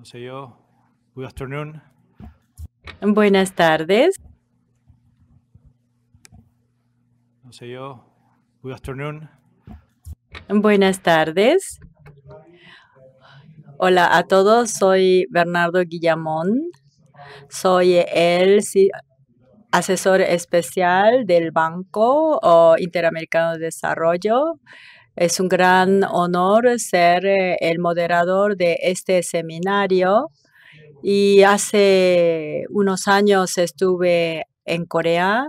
No sé yo. Buenas tardes. No sé Buenas tardes. Hola a todos, soy Bernardo Guillamón. Soy el asesor especial del Banco Interamericano de Desarrollo es un gran honor ser eh, el moderador de este seminario y hace unos años estuve en Corea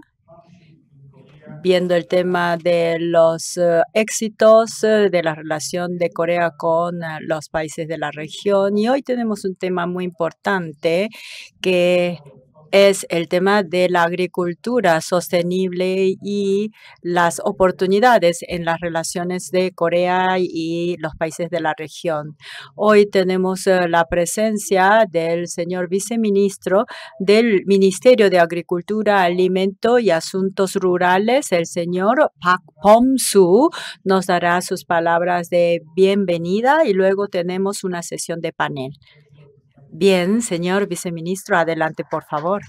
viendo el tema de los eh, éxitos eh, de la relación de Corea con los países de la región. Y hoy tenemos un tema muy importante que es el tema de la agricultura sostenible y las oportunidades en las relaciones de Corea y los países de la región. Hoy tenemos eh, la presencia del señor viceministro del Ministerio de Agricultura, Alimento y Asuntos Rurales, el señor Pak Pom-su. Nos dará sus palabras de bienvenida y luego tenemos una sesión de panel. Bien, señor viceministro, adelante, por favor.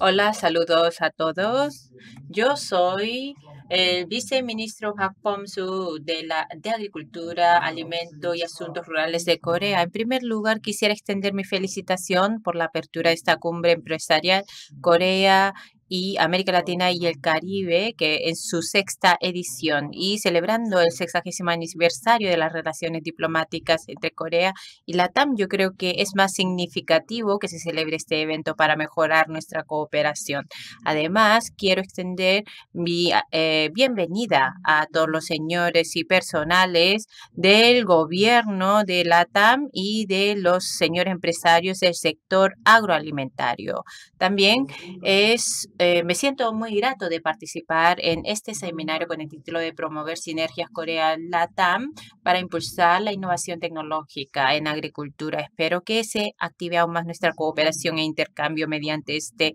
Hola, saludos a todos. Yo soy el viceministro Hak soo de, la, de Agricultura, Alimento y Asuntos Rurales de Corea. En primer lugar, quisiera extender mi felicitación por la apertura de esta cumbre empresarial Corea y América Latina y el Caribe, que en su sexta edición y celebrando el sexagésimo aniversario de las relaciones diplomáticas entre Corea y Latam, yo creo que es más significativo que se celebre este evento para mejorar nuestra cooperación. Además, quiero extender mi eh, bienvenida a todos los señores y personales del gobierno de Latam y de los señores empresarios del sector agroalimentario. También es eh, me siento muy grato de participar en este seminario con el título de Promover Sinergias Corea-Latam para impulsar la innovación tecnológica en agricultura. Espero que se active aún más nuestra cooperación e intercambio mediante este,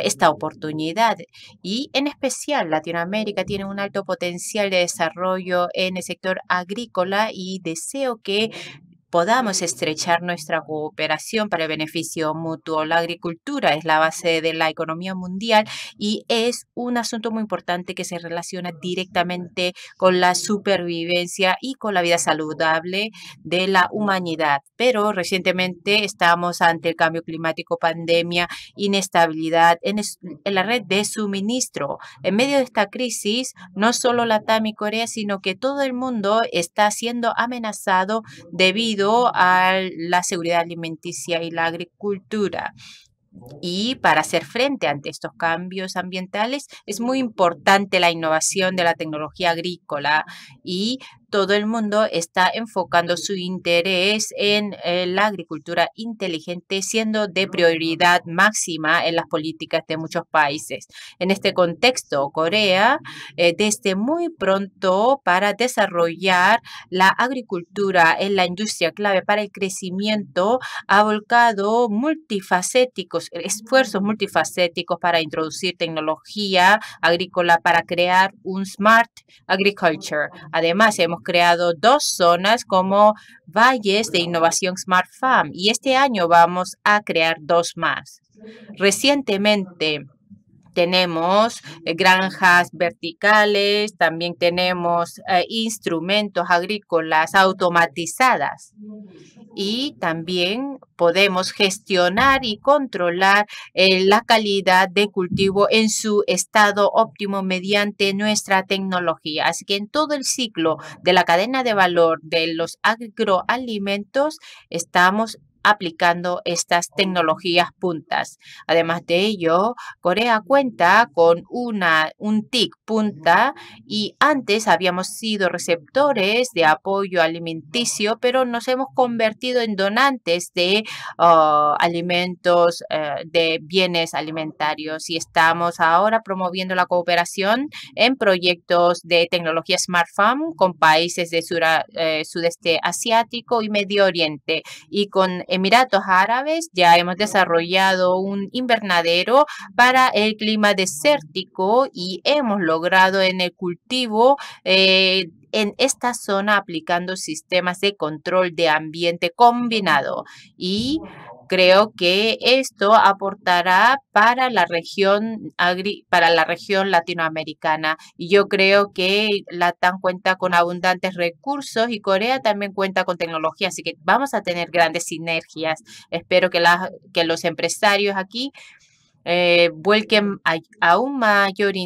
esta oportunidad. Y en especial, Latinoamérica tiene un alto potencial de desarrollo en el sector agrícola y deseo que podamos estrechar nuestra cooperación para el beneficio mutuo. La agricultura es la base de la economía mundial y es un asunto muy importante que se relaciona directamente con la supervivencia y con la vida saludable de la humanidad. Pero recientemente estamos ante el cambio climático, pandemia, inestabilidad en, la red de suministro. En medio de esta crisis, no solo la TAM y Corea, sino que todo el mundo está siendo amenazado debido a la seguridad alimenticia y la agricultura. Y para hacer frente ante estos cambios ambientales es muy importante la innovación de la tecnología agrícola y todo el mundo está enfocando su interés en eh, la agricultura inteligente, siendo de prioridad máxima en las políticas de muchos países. En este contexto, Corea, eh, desde muy pronto, para desarrollar la agricultura en la industria clave para el crecimiento, ha volcado multifacéticos, eh, esfuerzos multifacéticos para introducir tecnología agrícola para crear un Smart Agriculture. Además, hemos creado dos zonas como valles de innovación Smart Farm y este año vamos a crear dos más. Recientemente, tenemos eh, granjas verticales, también tenemos eh, instrumentos agrícolas automatizadas y también podemos gestionar y controlar eh, la calidad de cultivo en su estado óptimo mediante nuestra tecnología. Así que en todo el ciclo de la cadena de valor de los agroalimentos estamos aplicando estas tecnologías puntas. Además de ello, Corea cuenta con una, un TIC punta y antes habíamos sido receptores de apoyo alimenticio, pero nos hemos convertido en donantes de ah, alimentos, eh, de bienes alimentarios y estamos ahora promoviendo la cooperación en proyectos de tecnología Smart Farm con países de eh, sudeste asiático y Medio Oriente y con Emiratos Árabes ya hemos desarrollado un invernadero para el clima desértico y hemos logrado en el cultivo eh, en esta zona aplicando sistemas de control de ambiente combinado y Creo que esto aportará para la región agri para la región latinoamericana y yo creo que Latam cuenta con abundantes recursos y Corea también cuenta con tecnología, así que vamos a tener grandes sinergias. Espero que las que los empresarios aquí eh, vuelquen a, un mayor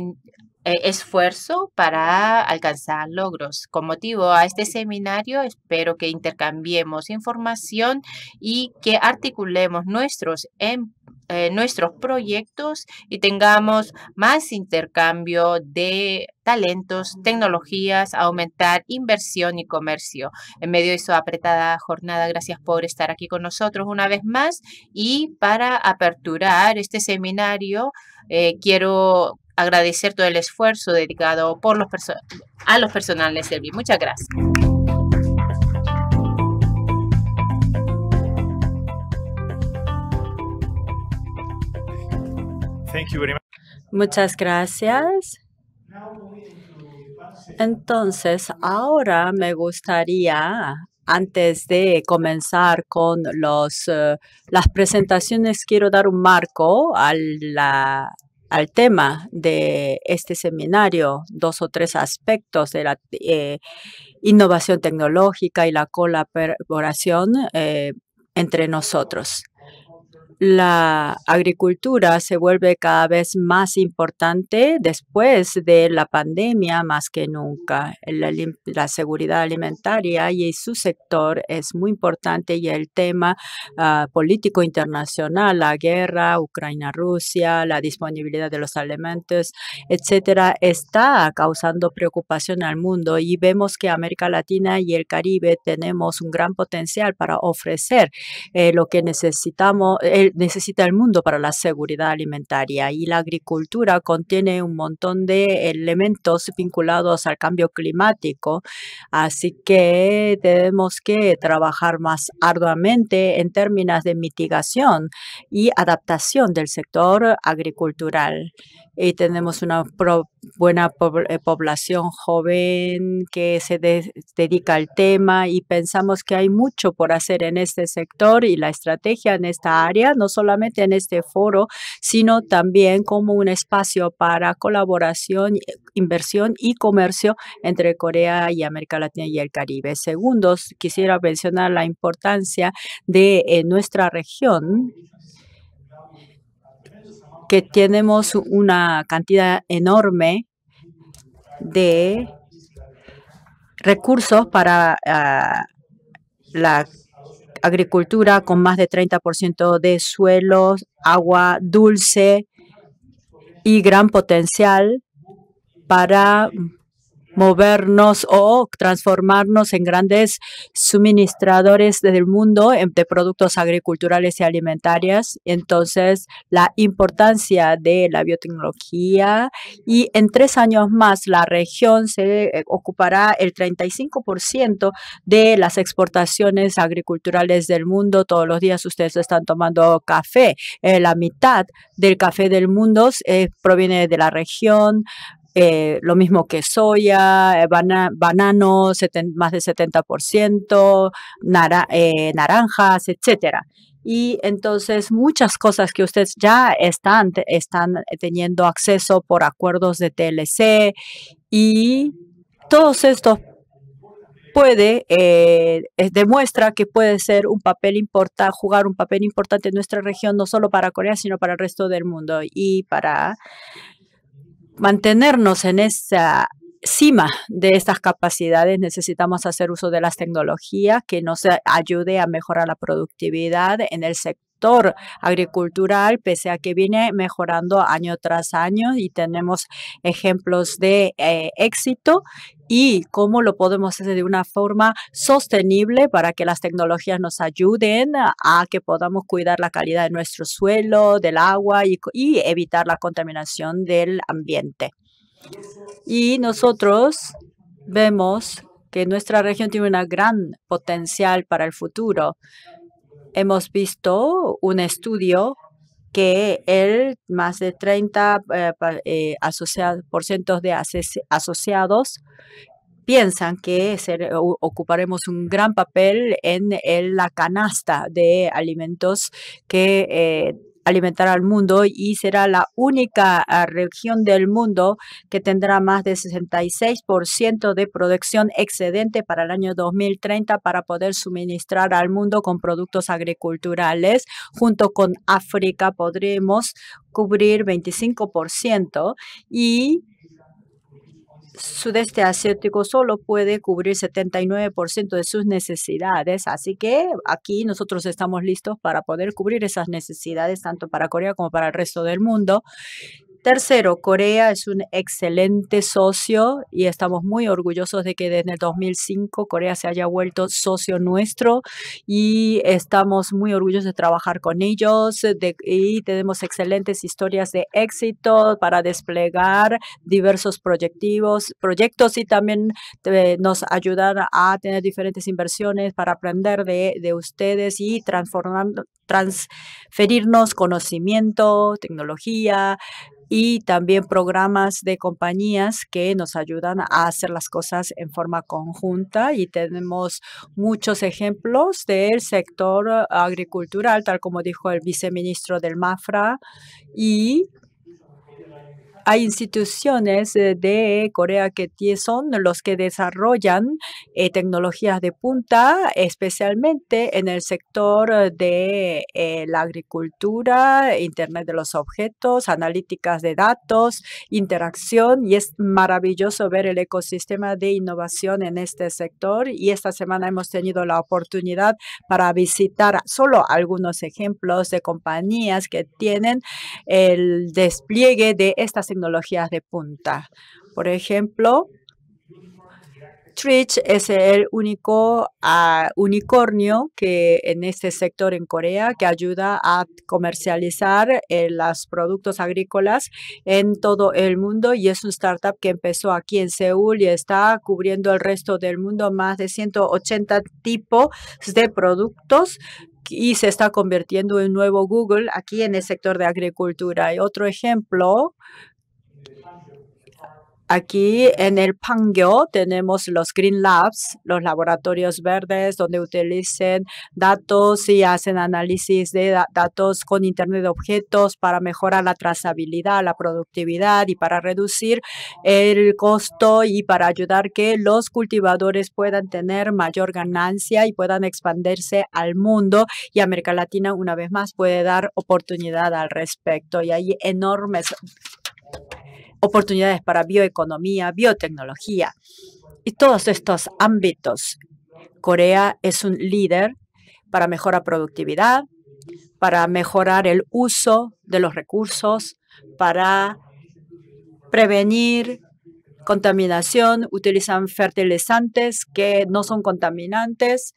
eh, esfuerzo para alcanzar logros. Con motivo a este seminario, espero que intercambiemos información y que articulemos nuestros, em, eh, nuestros proyectos y tengamos más intercambio de talentos, tecnologías, aumentar inversión y comercio. En medio de su apretada jornada, gracias por estar aquí con nosotros una vez más y para aperturar este seminario, eh, quiero agradecer todo el esfuerzo dedicado por los a los personales del BI. Muchas gracias. Muchas gracias. Entonces, ahora me gustaría, antes de comenzar con los, eh, las presentaciones, quiero dar un marco a la, al tema de este seminario, dos o tres aspectos de la eh, innovación tecnológica y la colaboración eh, entre nosotros la agricultura se vuelve cada vez más importante después de la pandemia más que nunca. La, seguridad alimentaria y su sector es muy importante y el tema ah, político internacional, la guerra, Ucrania-Rusia, la disponibilidad de los alimentos, etcétera, está causando preocupación al mundo y vemos que América Latina y el Caribe tenemos un gran potencial para ofrecer eh, lo que necesitamos necesita el mundo para la seguridad alimentaria y la agricultura contiene un montón de elementos vinculados al cambio climático, así que tenemos que trabajar más arduamente en términos de mitigación y adaptación del sector agricultural y tenemos una buena eh, población joven que se dedica al tema y pensamos que hay mucho por hacer en este sector y la estrategia en esta área, no solamente en este foro, sino también como un espacio para colaboración, inversión y comercio entre Corea y América Latina y el Caribe. Segundo, quisiera mencionar la importancia de nuestra región que tenemos una cantidad enorme de recursos para ah, la agricultura con más de 30% de suelos, agua dulce y gran potencial para movernos o transformarnos en grandes suministradores del mundo de productos agriculturales y alimentarias. Entonces, la importancia de la biotecnología y en tres años más la región se eh, ocupará el 35% de las exportaciones agriculturales del mundo. Todos los días ustedes están tomando café. Eh, la mitad del café del mundo eh, proviene de la región. Eh, lo mismo que soya, eh, banano, más de 70%, eh, naranjas, etcétera. Y entonces muchas cosas que ustedes ya están, están teniendo acceso por acuerdos de TLC y todos esto puede, demuestra que puede ser un papel importante, jugar un papel importante en nuestra región, no solo para Corea, sino para el resto del mundo y para mantenernos en esa cima de estas capacidades, necesitamos hacer uso de las tecnologías que nos eh, ayude a mejorar la productividad en el sector agricultural, pese a que viene mejorando año tras año y tenemos ejemplos de eh, éxito y cómo lo podemos hacer de una forma sostenible para que las tecnologías nos ayuden a que podamos cuidar la calidad de nuestro suelo, del agua y evitar la contaminación del ambiente. Y nosotros vemos que nuestra región tiene un gran potencial para el futuro hemos visto un estudio que el más de 30 eh, eh, por de asociados piensan que ocuparemos un gran papel en, la canasta de alimentos que eh, alimentar al mundo y será la única ah, región del mundo que tendrá más de 66% de producción excedente para el año 2030 para poder suministrar al mundo con productos agriculturales. Junto con África podremos cubrir 25% y sudeste asiático solo puede cubrir 79% de sus necesidades, así que aquí nosotros estamos listos para poder cubrir esas necesidades tanto para Corea como para el resto del mundo. Tercero, Corea es un excelente socio y estamos muy orgullosos de que desde el 2005 Corea se haya vuelto socio nuestro y estamos muy orgullosos de trabajar con ellos y tenemos excelentes historias de éxito para desplegar diversos proyectos, proyectos y también eh, nos ayudan a tener diferentes inversiones para aprender de, ustedes y transformar, transferirnos conocimiento, tecnología, y también programas de compañías que nos ayudan a hacer las cosas en forma conjunta y tenemos muchos ejemplos del sector eh, agricultural, tal como dijo el viceministro del MAFRA y hay instituciones eh, de Corea que son los que desarrollan eh, tecnologías de punta, especialmente en el sector eh, de la agricultura, Internet de los objetos, analíticas de datos, interacción. Y es maravilloso ver el ecosistema de innovación en este sector. Y esta semana hemos tenido la oportunidad para visitar solo algunos ejemplos de compañías que tienen el despliegue de estas tecnologías de punta. Por ejemplo, Trich es el único unicornio que en este sector en Corea que ayuda a comercializar eh, los productos agrícolas en todo el mundo y es un startup que empezó aquí en Seúl y está cubriendo el resto del mundo más de 180 tipos de productos y se está convirtiendo en nuevo Google aquí en el sector de agricultura. Y otro ejemplo Aquí en el Pangyo tenemos los Green Labs, los laboratorios verdes donde utilizan datos y hacen análisis de datos con Internet de objetos para mejorar la trazabilidad, la productividad y para reducir el costo y para ayudar que los cultivadores puedan tener mayor ganancia y puedan expandirse al mundo. Y América Latina una vez más puede dar oportunidad al respecto. Y hay enormes oportunidades para bioeconomía, biotecnología y todos estos ámbitos. Corea es un líder para mejorar productividad, para mejorar el uso de los recursos, para prevenir contaminación, utilizan fertilizantes que no son contaminantes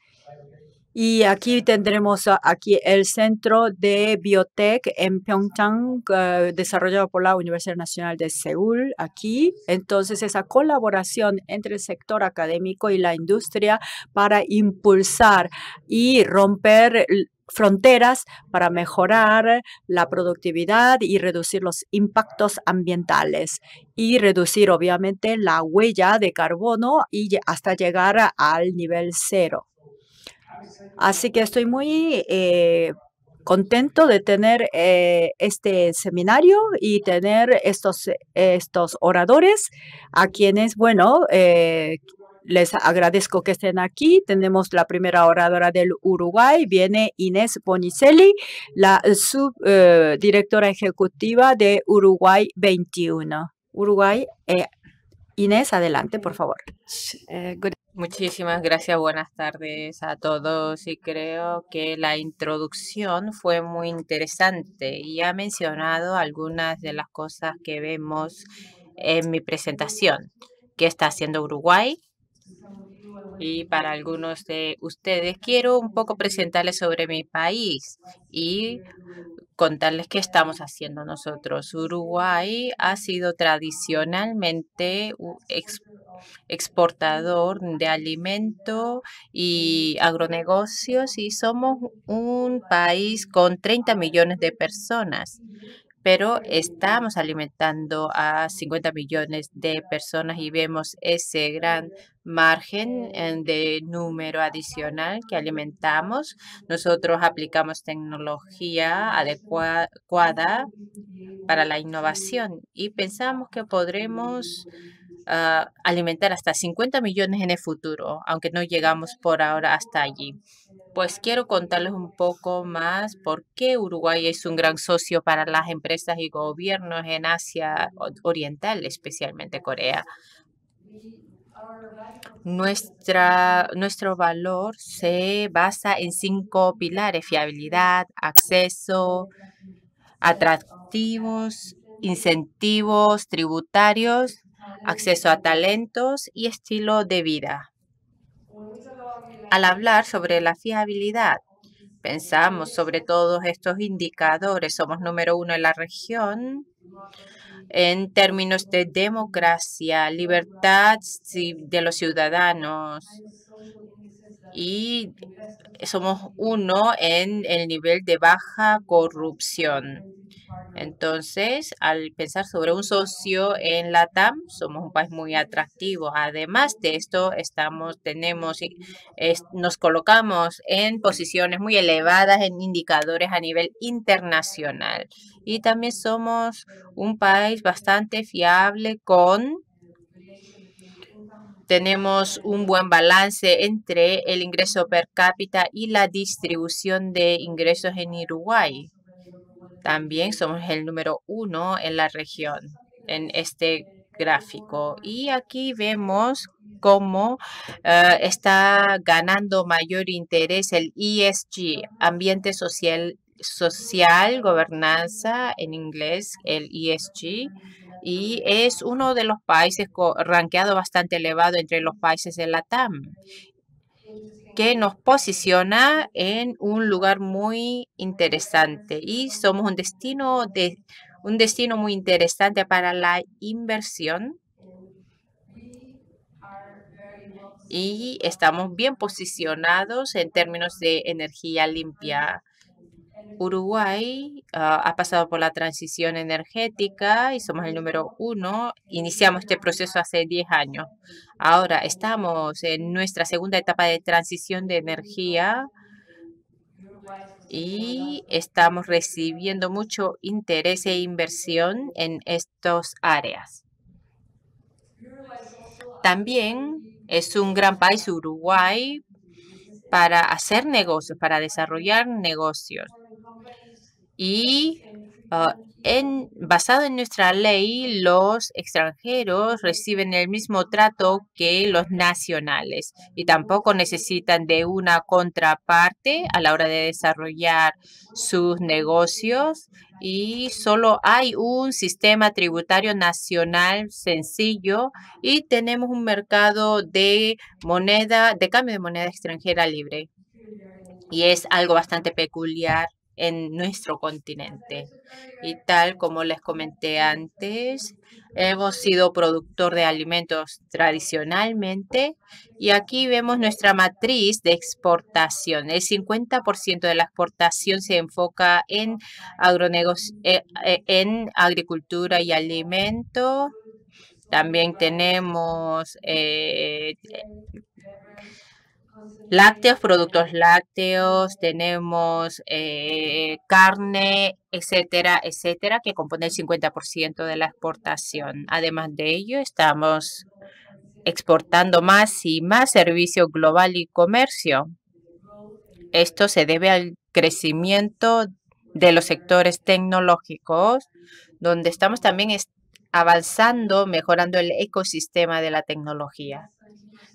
y aquí tendremos aquí el Centro de Biotech en Pyeongchang, eh, desarrollado por la Universidad Nacional de Seúl. Aquí, entonces, esa colaboración entre el sector académico y la industria para impulsar y romper fronteras para mejorar la productividad y reducir los impactos ambientales y reducir obviamente la huella de carbono y hasta llegar al nivel cero. Así que estoy muy eh, contento de tener eh, este seminario y tener estos, estos oradores a quienes, bueno, eh, les agradezco que estén aquí. Tenemos la primera oradora del Uruguay, viene Inés Bonicelli, la subdirectora ejecutiva de Uruguay 21. Uruguay Inés, adelante, por favor. Eh, muchísimas gracias, buenas tardes a todos y creo que la introducción fue muy interesante y ha mencionado algunas de las cosas que vemos en mi presentación. ¿Qué está haciendo Uruguay? y para algunos de ustedes quiero un poco presentarles sobre mi país y contarles qué estamos haciendo nosotros. Uruguay ha sido tradicionalmente exportador de alimento y agronegocios y somos un país con 30 millones de personas pero estamos alimentando a 50 millones de personas y vemos ese gran margen eh, de número adicional que alimentamos. Nosotros aplicamos tecnología adecuada para la innovación y pensamos que podremos ah, alimentar hasta 50 millones en el futuro, aunque no llegamos por ahora hasta allí pues quiero contarles un poco más por qué Uruguay es un gran socio para las empresas y gobiernos en Asia Oriental, especialmente Corea. nuestro valor se basa en cinco pilares, fiabilidad, acceso, atractivos, incentivos tributarios, acceso a talentos y estilo de vida. Al hablar sobre la fiabilidad, pensamos sobre todos estos indicadores. Somos número uno en la región en términos de democracia, libertad de los ciudadanos, y somos uno en el nivel de baja corrupción. Entonces, al pensar sobre un socio en la TAM, somos un país muy atractivo. Además de esto, estamos, tenemos, nos colocamos en posiciones muy elevadas en indicadores a nivel internacional. Y también somos un país bastante fiable con tenemos un buen balance entre el ingreso per cápita y la distribución de ingresos en Uruguay. También somos el número uno en la región en este gráfico. Y aquí vemos cómo eh, está ganando mayor interés el ESG, ambiente social, social, gobernanza en inglés, el ESG y es uno de los países rankeado bastante elevado entre los países de la TAM, que nos posiciona en un lugar muy interesante y somos un destino de un destino muy interesante para la inversión y estamos bien posicionados en términos de energía limpia. Uruguay ah, ha pasado por la transición energética y somos el número uno. Iniciamos este proceso hace 10 años. Ahora estamos en nuestra segunda etapa de transición de energía y estamos recibiendo mucho interés e inversión en estas áreas. También es un gran país Uruguay para hacer negocios, para desarrollar negocios y ah, en, basado en nuestra ley, los extranjeros reciben el mismo trato que los nacionales y tampoco necesitan de una contraparte a la hora de desarrollar sus negocios y solo hay un sistema tributario nacional sencillo y tenemos un mercado de moneda, de cambio de moneda extranjera libre. Y es algo bastante peculiar en nuestro continente. Y tal como les comenté antes, hemos sido productor de alimentos tradicionalmente y aquí vemos nuestra matriz de exportación. El 50% de la exportación se enfoca en, eh, eh, en agricultura y alimento. También tenemos eh, lácteos, productos lácteos, tenemos eh, carne, etcétera, etcétera, que compone el 50% de la exportación. Además de ello, estamos exportando más y más servicios global y comercio. Esto se debe al crecimiento de los sectores tecnológicos, donde estamos también avanzando, mejorando el ecosistema de la tecnología.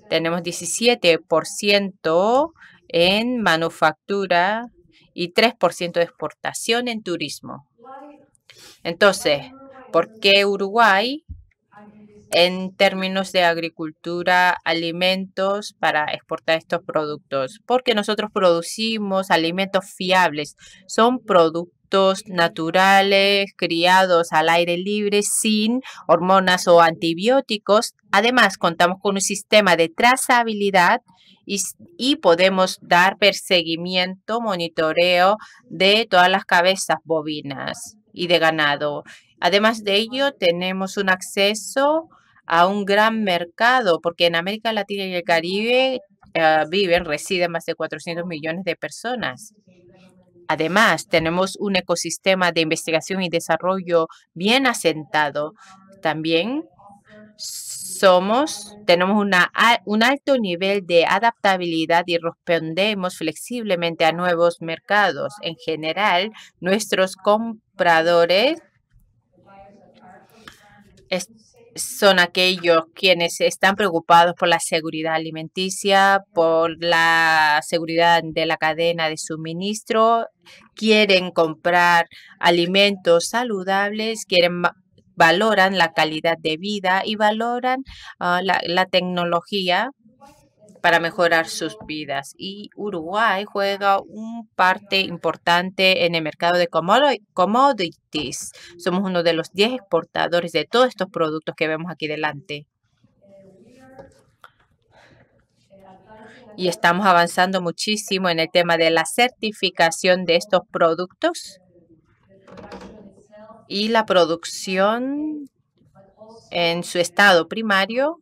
Tenemos 17% en manufactura y 3% de exportación en turismo. Entonces, ¿por qué Uruguay en términos de agricultura, alimentos para exportar estos productos, porque nosotros producimos alimentos fiables, son productos naturales criados al aire libre sin hormonas o antibióticos. Además, contamos con un sistema de trazabilidad y, podemos dar perseguimiento, monitoreo de todas las cabezas bovinas y de ganado. Además de ello, tenemos un acceso a un gran mercado, porque en América Latina y el Caribe eh, viven, residen más de 400 millones de personas. Además, tenemos un ecosistema de investigación y desarrollo bien asentado. También somos, tenemos un alto nivel de adaptabilidad y respondemos flexiblemente a nuevos mercados. En general, nuestros compradores son aquellos quienes están preocupados por la seguridad alimenticia, por la seguridad de la cadena de suministro, quieren comprar alimentos saludables, quieren valoran la calidad de vida y valoran ah, la, tecnología para mejorar sus vidas. Y Uruguay juega un parte importante en el mercado de commodities. Somos uno de los 10 exportadores de todos estos productos que vemos aquí delante. Y estamos avanzando muchísimo en el tema de la certificación de estos productos y la producción en su estado primario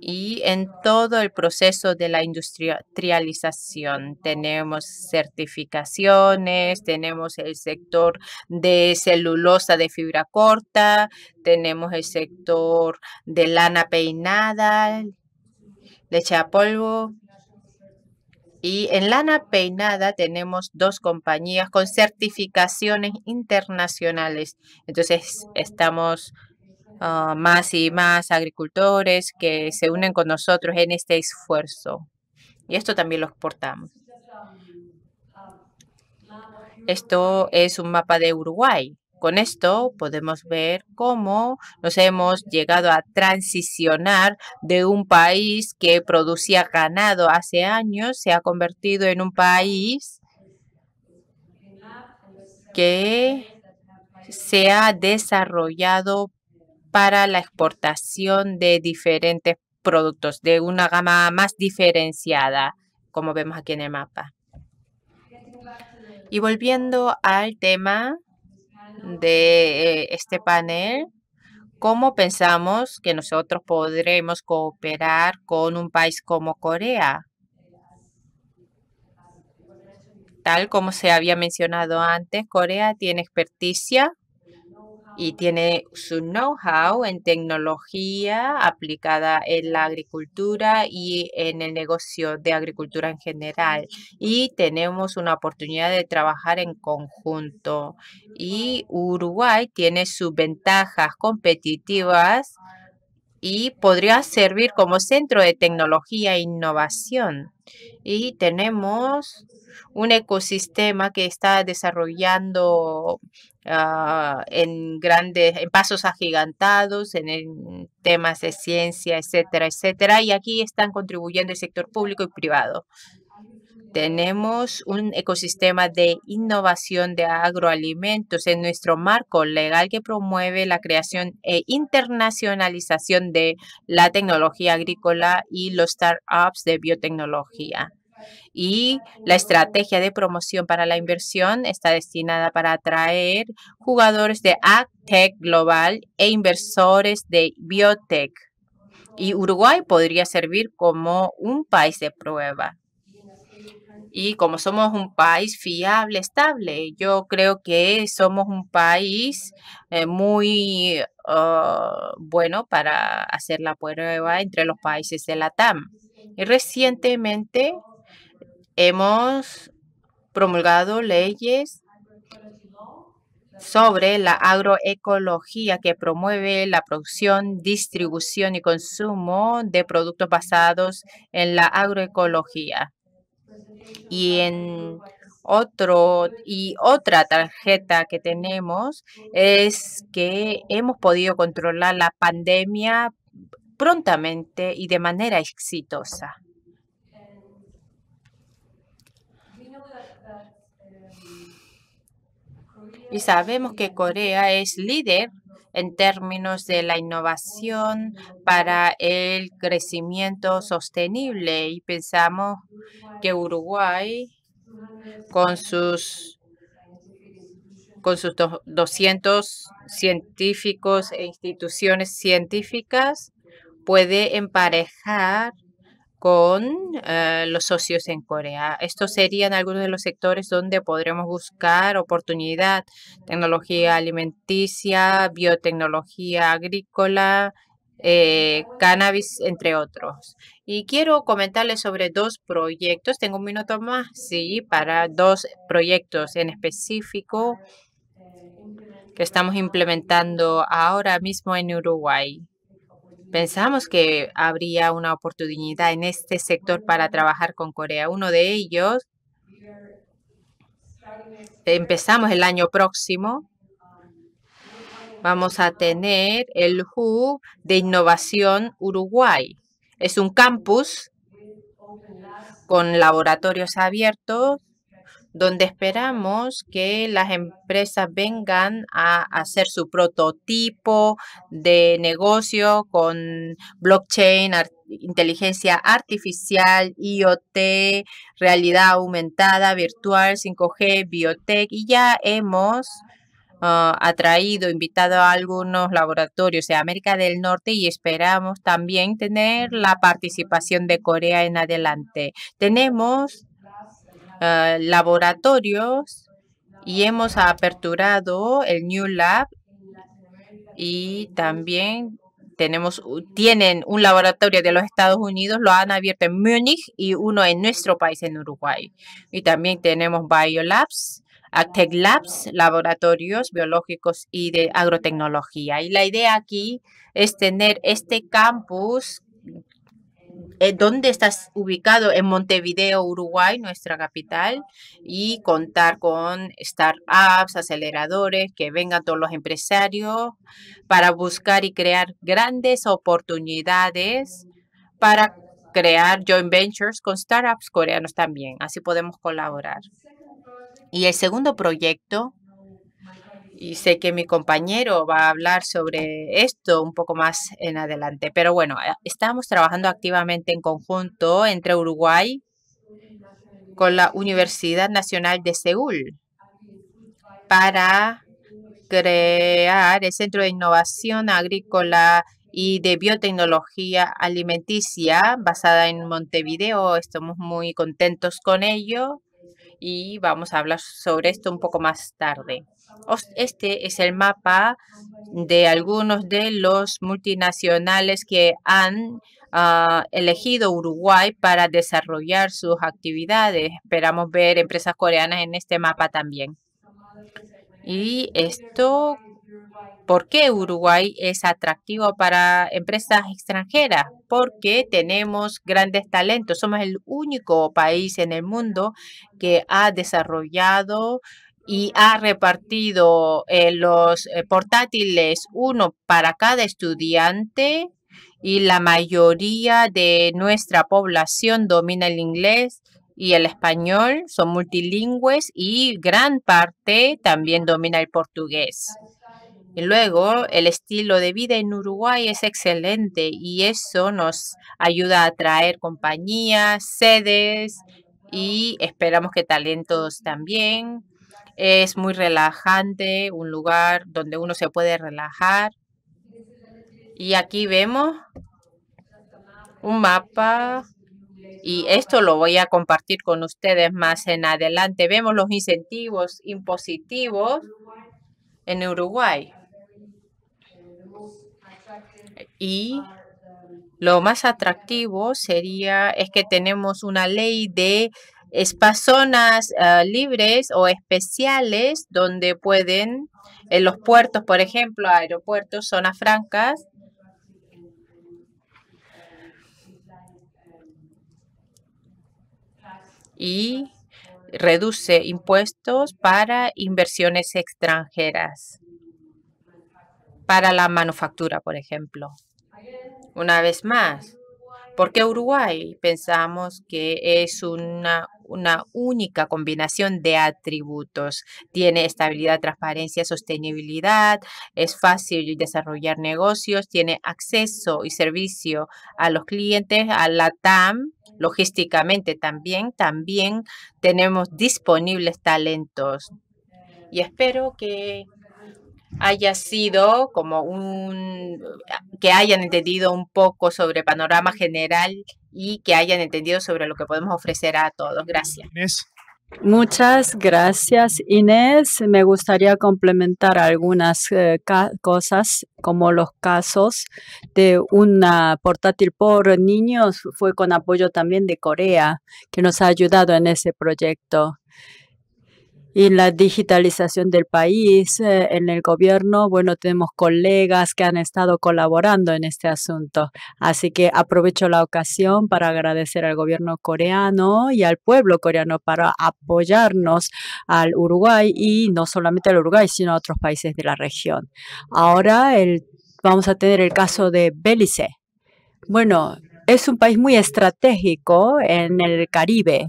y en todo el proceso de la industrialización. Tenemos certificaciones, tenemos el sector de celulosa de fibra corta, tenemos el sector de lana peinada, leche a polvo. Y en lana peinada tenemos dos compañías con certificaciones internacionales. Entonces estamos Ah, más y más agricultores que se unen con nosotros en este esfuerzo. Y esto también lo exportamos. Esto es un mapa de Uruguay. Con esto podemos ver cómo nos hemos llegado a transicionar de un país que producía ganado hace años, se ha convertido en un país que se ha desarrollado para la exportación de diferentes productos, de una gama más diferenciada, como vemos aquí en el mapa. Y volviendo al tema de eh, este panel, ¿cómo pensamos que nosotros podremos cooperar con un país como Corea? Tal como se había mencionado antes, Corea tiene experticia y tiene su know-how en tecnología aplicada en la agricultura y en el negocio de agricultura en general. Y tenemos una oportunidad de trabajar en conjunto. Y Uruguay tiene sus ventajas competitivas y podría servir como centro de tecnología e innovación. Y tenemos un ecosistema que está desarrollando Ah, en grandes, en pasos agigantados, en, en, temas de ciencia, etcétera, etcétera. Y aquí están contribuyendo el sector público y privado. Tenemos un ecosistema de innovación de agroalimentos en nuestro marco legal que promueve la creación e internacionalización de la tecnología agrícola y los startups de biotecnología. Y la estrategia de promoción para la inversión está destinada para atraer jugadores de AgTech Global e inversores de Biotech. Y Uruguay podría servir como un país de prueba. Y como somos un país fiable, estable, yo creo que somos un país eh, muy ah, bueno para hacer la prueba entre los países de la TAM. Y recientemente hemos promulgado leyes sobre la agroecología que promueve la producción, distribución y consumo de productos basados en la agroecología. Y en otro y otra tarjeta que tenemos es que hemos podido controlar la pandemia prontamente y de manera exitosa. Y sabemos que Corea es líder en términos de la innovación para el crecimiento sostenible y pensamos que Uruguay con sus con sus 200 científicos e instituciones científicas puede emparejar con eh, los socios en Corea. Estos serían algunos de los sectores donde podremos buscar oportunidad, tecnología alimenticia, biotecnología agrícola, eh, cannabis, entre otros. Y quiero comentarles sobre dos proyectos. Tengo un minuto más, sí, para dos proyectos en específico que estamos implementando ahora mismo en Uruguay. Pensamos que habría una oportunidad en este sector para trabajar con Corea. Uno de ellos empezamos el año próximo. Vamos a tener el Hub de Innovación Uruguay. Es un campus con laboratorios abiertos donde esperamos que las empresas vengan a hacer su prototipo de negocio con blockchain, inteligencia artificial, IoT, realidad aumentada, virtual, 5G, biotech. Y ya hemos ah, atraído, invitado a algunos laboratorios de América del Norte y esperamos también tener la participación de Corea en adelante. Tenemos eh, laboratorios y hemos aperturado el New Lab y también tenemos, tienen un laboratorio de los Estados Unidos, lo han abierto en Múnich y uno en nuestro país, en Uruguay. Y también tenemos Biolabs, Actec Labs, laboratorios biológicos y de agrotecnología. Y la idea aquí es tener este campus eh, dónde estás ubicado en Montevideo, Uruguay, nuestra capital, y contar con startups, aceleradores, que vengan todos los empresarios para buscar y crear grandes oportunidades para crear joint ventures con startups coreanos también. Así podemos colaborar. Y el segundo proyecto y sé que mi compañero va a hablar sobre esto un poco más en adelante. Pero bueno, eh, estamos trabajando activamente en conjunto entre Uruguay con la Universidad Nacional de Seúl para crear el Centro de Innovación Agrícola y de biotecnología alimenticia basada en Montevideo. Estamos muy contentos con ello y vamos a hablar sobre esto un poco más tarde. Este es el mapa de algunos de los multinacionales que han ah, elegido Uruguay para desarrollar sus actividades. Esperamos ver empresas coreanas en este mapa también. Y esto ¿Por qué Uruguay es atractivo para empresas extranjeras? Porque tenemos grandes talentos. Somos el único país en el mundo que ha desarrollado y ha repartido eh, los eh, portátiles, uno para cada estudiante y la mayoría de nuestra población domina el inglés y el español, son multilingües y gran parte también domina el portugués. Y luego, el estilo de vida en Uruguay es excelente y eso nos ayuda a atraer compañías, sedes y esperamos que talentos también. Es muy relajante, un lugar donde uno se puede relajar. Y aquí vemos un mapa y esto lo voy a compartir con ustedes más en adelante. Vemos los incentivos impositivos en Uruguay. Y lo más atractivo sería es que tenemos una ley de zonas ah, libres o especiales donde pueden, en los puertos, por ejemplo, aeropuertos, zonas francas, y reduce impuestos para inversiones extranjeras para la manufactura, por ejemplo. Una vez más, porque Uruguay? Pensamos que es una, una única combinación de atributos. Tiene estabilidad, transparencia, sostenibilidad, es fácil desarrollar negocios, tiene acceso y servicio a los clientes, a la TAM, logísticamente también. También tenemos disponibles talentos. Y espero que haya sido como un, que hayan entendido un poco sobre panorama general y que hayan entendido sobre lo que podemos ofrecer a todos. Gracias. Inés. Muchas gracias, Inés. Me gustaría complementar algunas eh, cosas, como los casos de una portátil por niños, fue con apoyo también de Corea, que nos ha ayudado en ese proyecto y la digitalización del país eh, en el gobierno. Bueno, tenemos colegas que han estado colaborando en este asunto. Así que aprovecho la ocasión para agradecer al gobierno coreano y al pueblo coreano para apoyarnos al Uruguay y no solamente al Uruguay, sino a otros países de la región. Ahora vamos a tener el caso de Belice. Bueno, es un país muy estratégico en el Caribe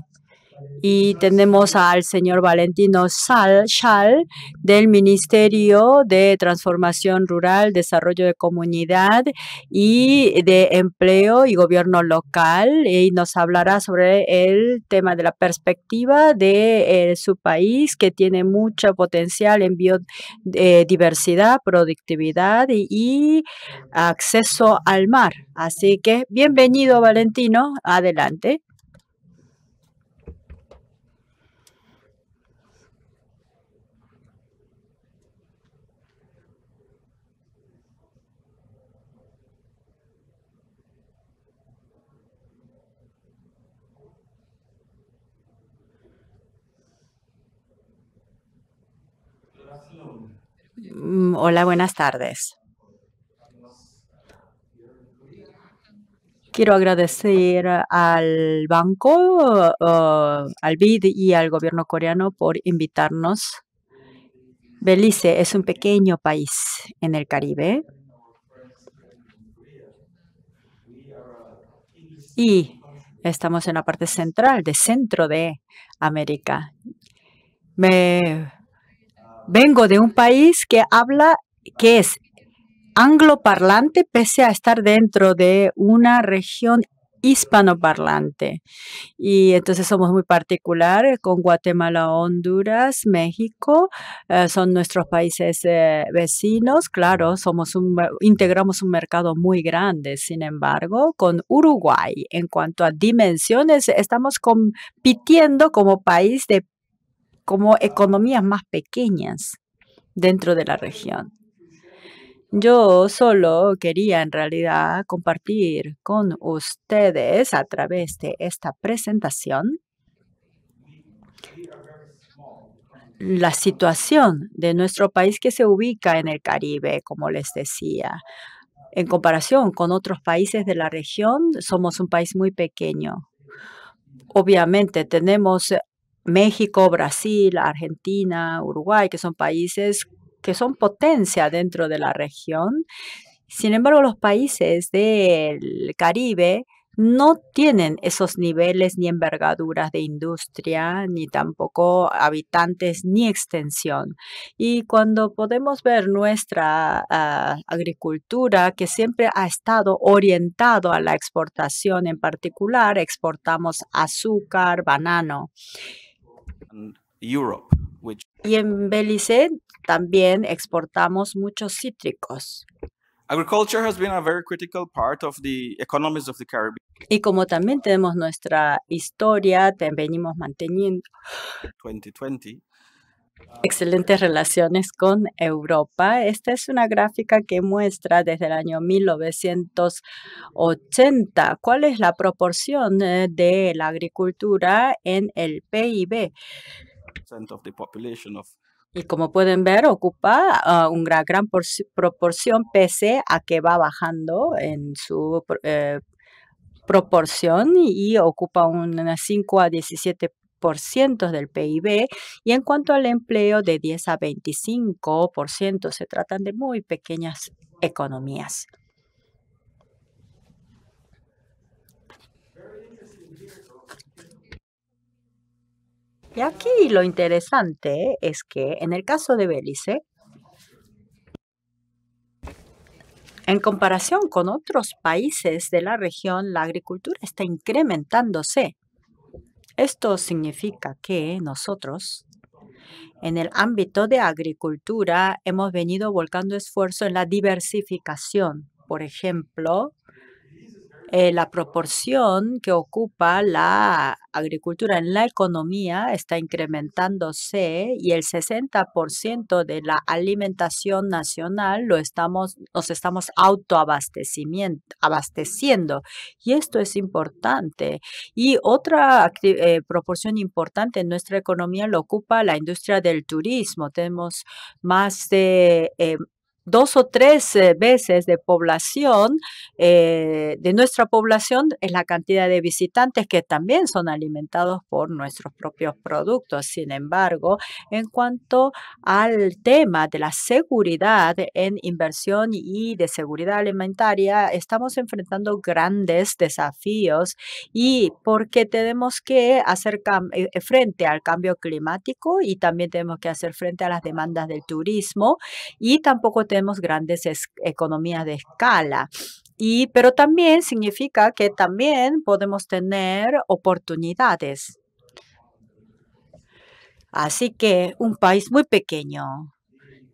y tenemos al señor Valentino Sal, Schall del Ministerio de Transformación Rural, Desarrollo de Comunidad y de Empleo y Gobierno Local. Y nos hablará sobre el tema de la perspectiva de eh, su país, que tiene mucho potencial en biodiversidad, productividad y acceso al mar. Así que bienvenido, Valentino. Adelante. Mm, hola, buenas tardes. Quiero agradecer al banco, al BID y al gobierno coreano por invitarnos. Belice es un pequeño país en el Caribe y estamos en la parte central, de centro de América. Me vengo de un país que habla, que es angloparlante, pese a estar dentro de una región hispanoparlante. Y entonces somos muy particulares con Guatemala, Honduras, México, eh, son nuestros países eh, vecinos. Claro, somos un, integramos un mercado muy grande, sin embargo, con Uruguay. En cuanto a dimensiones, estamos compitiendo como país de como economías más pequeñas dentro de la región. Yo solo quería en realidad compartir con ustedes a través de esta presentación la situación de nuestro país que se ubica en el Caribe, como les decía. En comparación con otros países de la región, somos un país muy pequeño. Obviamente tenemos México, Brasil, Argentina, Uruguay, que son países que son potencia dentro de la región. Sin embargo, los países del Caribe no tienen esos niveles ni envergaduras de industria, ni tampoco habitantes, ni extensión. Y cuando podemos ver nuestra ah, agricultura, que siempre ha estado orientado a la exportación en particular, exportamos azúcar, banano. Europe, which... Y en Belice también exportamos muchos cítricos. Agriculture has been a very critical part of the economies of the Caribbean. Y como también tenemos nuestra historia, te venimos manteniendo. 2020 excelentes relaciones con Europa. Esta es una gráfica que muestra desde el año 1980 cuál es la proporción eh, de la agricultura en el PIB. Y como pueden ver, ocupa ah, un una gran proporción pese a que va bajando en su eh, proporción y ocupa un 5 a 17 del PIB y en cuanto al empleo de 10 a 25%. Se tratan de muy pequeñas economías. Y aquí lo interesante es que en el caso de Belice, En comparación con otros países de la región, la agricultura está incrementándose. Esto significa que nosotros, en el ámbito de agricultura, hemos venido volcando esfuerzo en la diversificación. Por ejemplo, eh, la proporción que ocupa la agricultura en la economía está incrementándose y el 60% de la alimentación nacional lo estamos, nos estamos autoabasteciendo. Y esto es importante. Y otra eh, proporción importante en nuestra economía lo ocupa la industria del turismo. Tenemos más de... Em, dos o tres eh, veces de población, eh, de nuestra población, es la cantidad de visitantes que también son alimentados por nuestros propios productos. Sin embargo, en cuanto al tema de la seguridad en inversión y de seguridad alimentaria, estamos enfrentando grandes desafíos y porque tenemos que hacer eh, frente al cambio climático y también tenemos que hacer frente a las demandas del turismo y tampoco tenemos grandes economías de escala. Y, pero también significa que también podemos tener oportunidades. Así que un país muy pequeño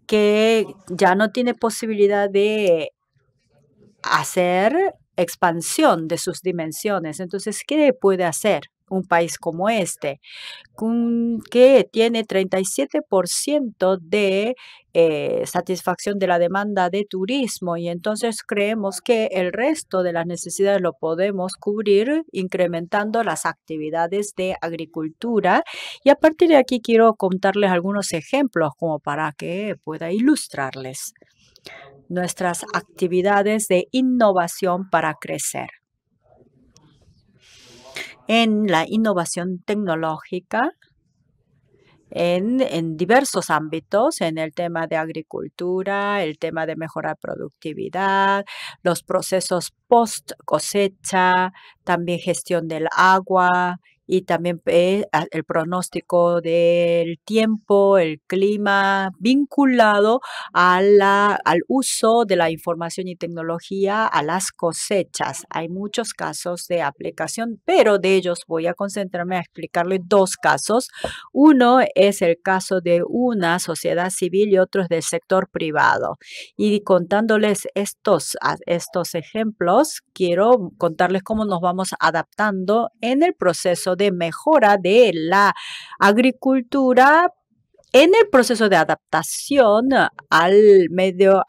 que ya no tiene posibilidad de hacer expansión de sus dimensiones. Entonces, ¿qué puede hacer? un país como este, que tiene 37% de eh, satisfacción de la demanda de turismo y entonces creemos que el resto de las necesidades lo podemos cubrir incrementando las actividades de agricultura. Y a partir de aquí quiero contarles algunos ejemplos como para que pueda ilustrarles nuestras actividades de innovación para crecer en la innovación tecnológica, en, en, diversos ámbitos, en el tema de agricultura, el tema de mejorar productividad, los procesos post cosecha, también gestión del agua y también el pronóstico del tiempo, el clima, vinculado a la, al uso de la información y tecnología a las cosechas. Hay muchos casos de aplicación, pero de ellos voy a concentrarme a explicarles dos casos. Uno es el caso de una sociedad civil y otro es del sector privado. Y contándoles estos, estos ejemplos, quiero contarles cómo nos vamos adaptando en el proceso de mejora de la agricultura en el proceso de adaptación al medio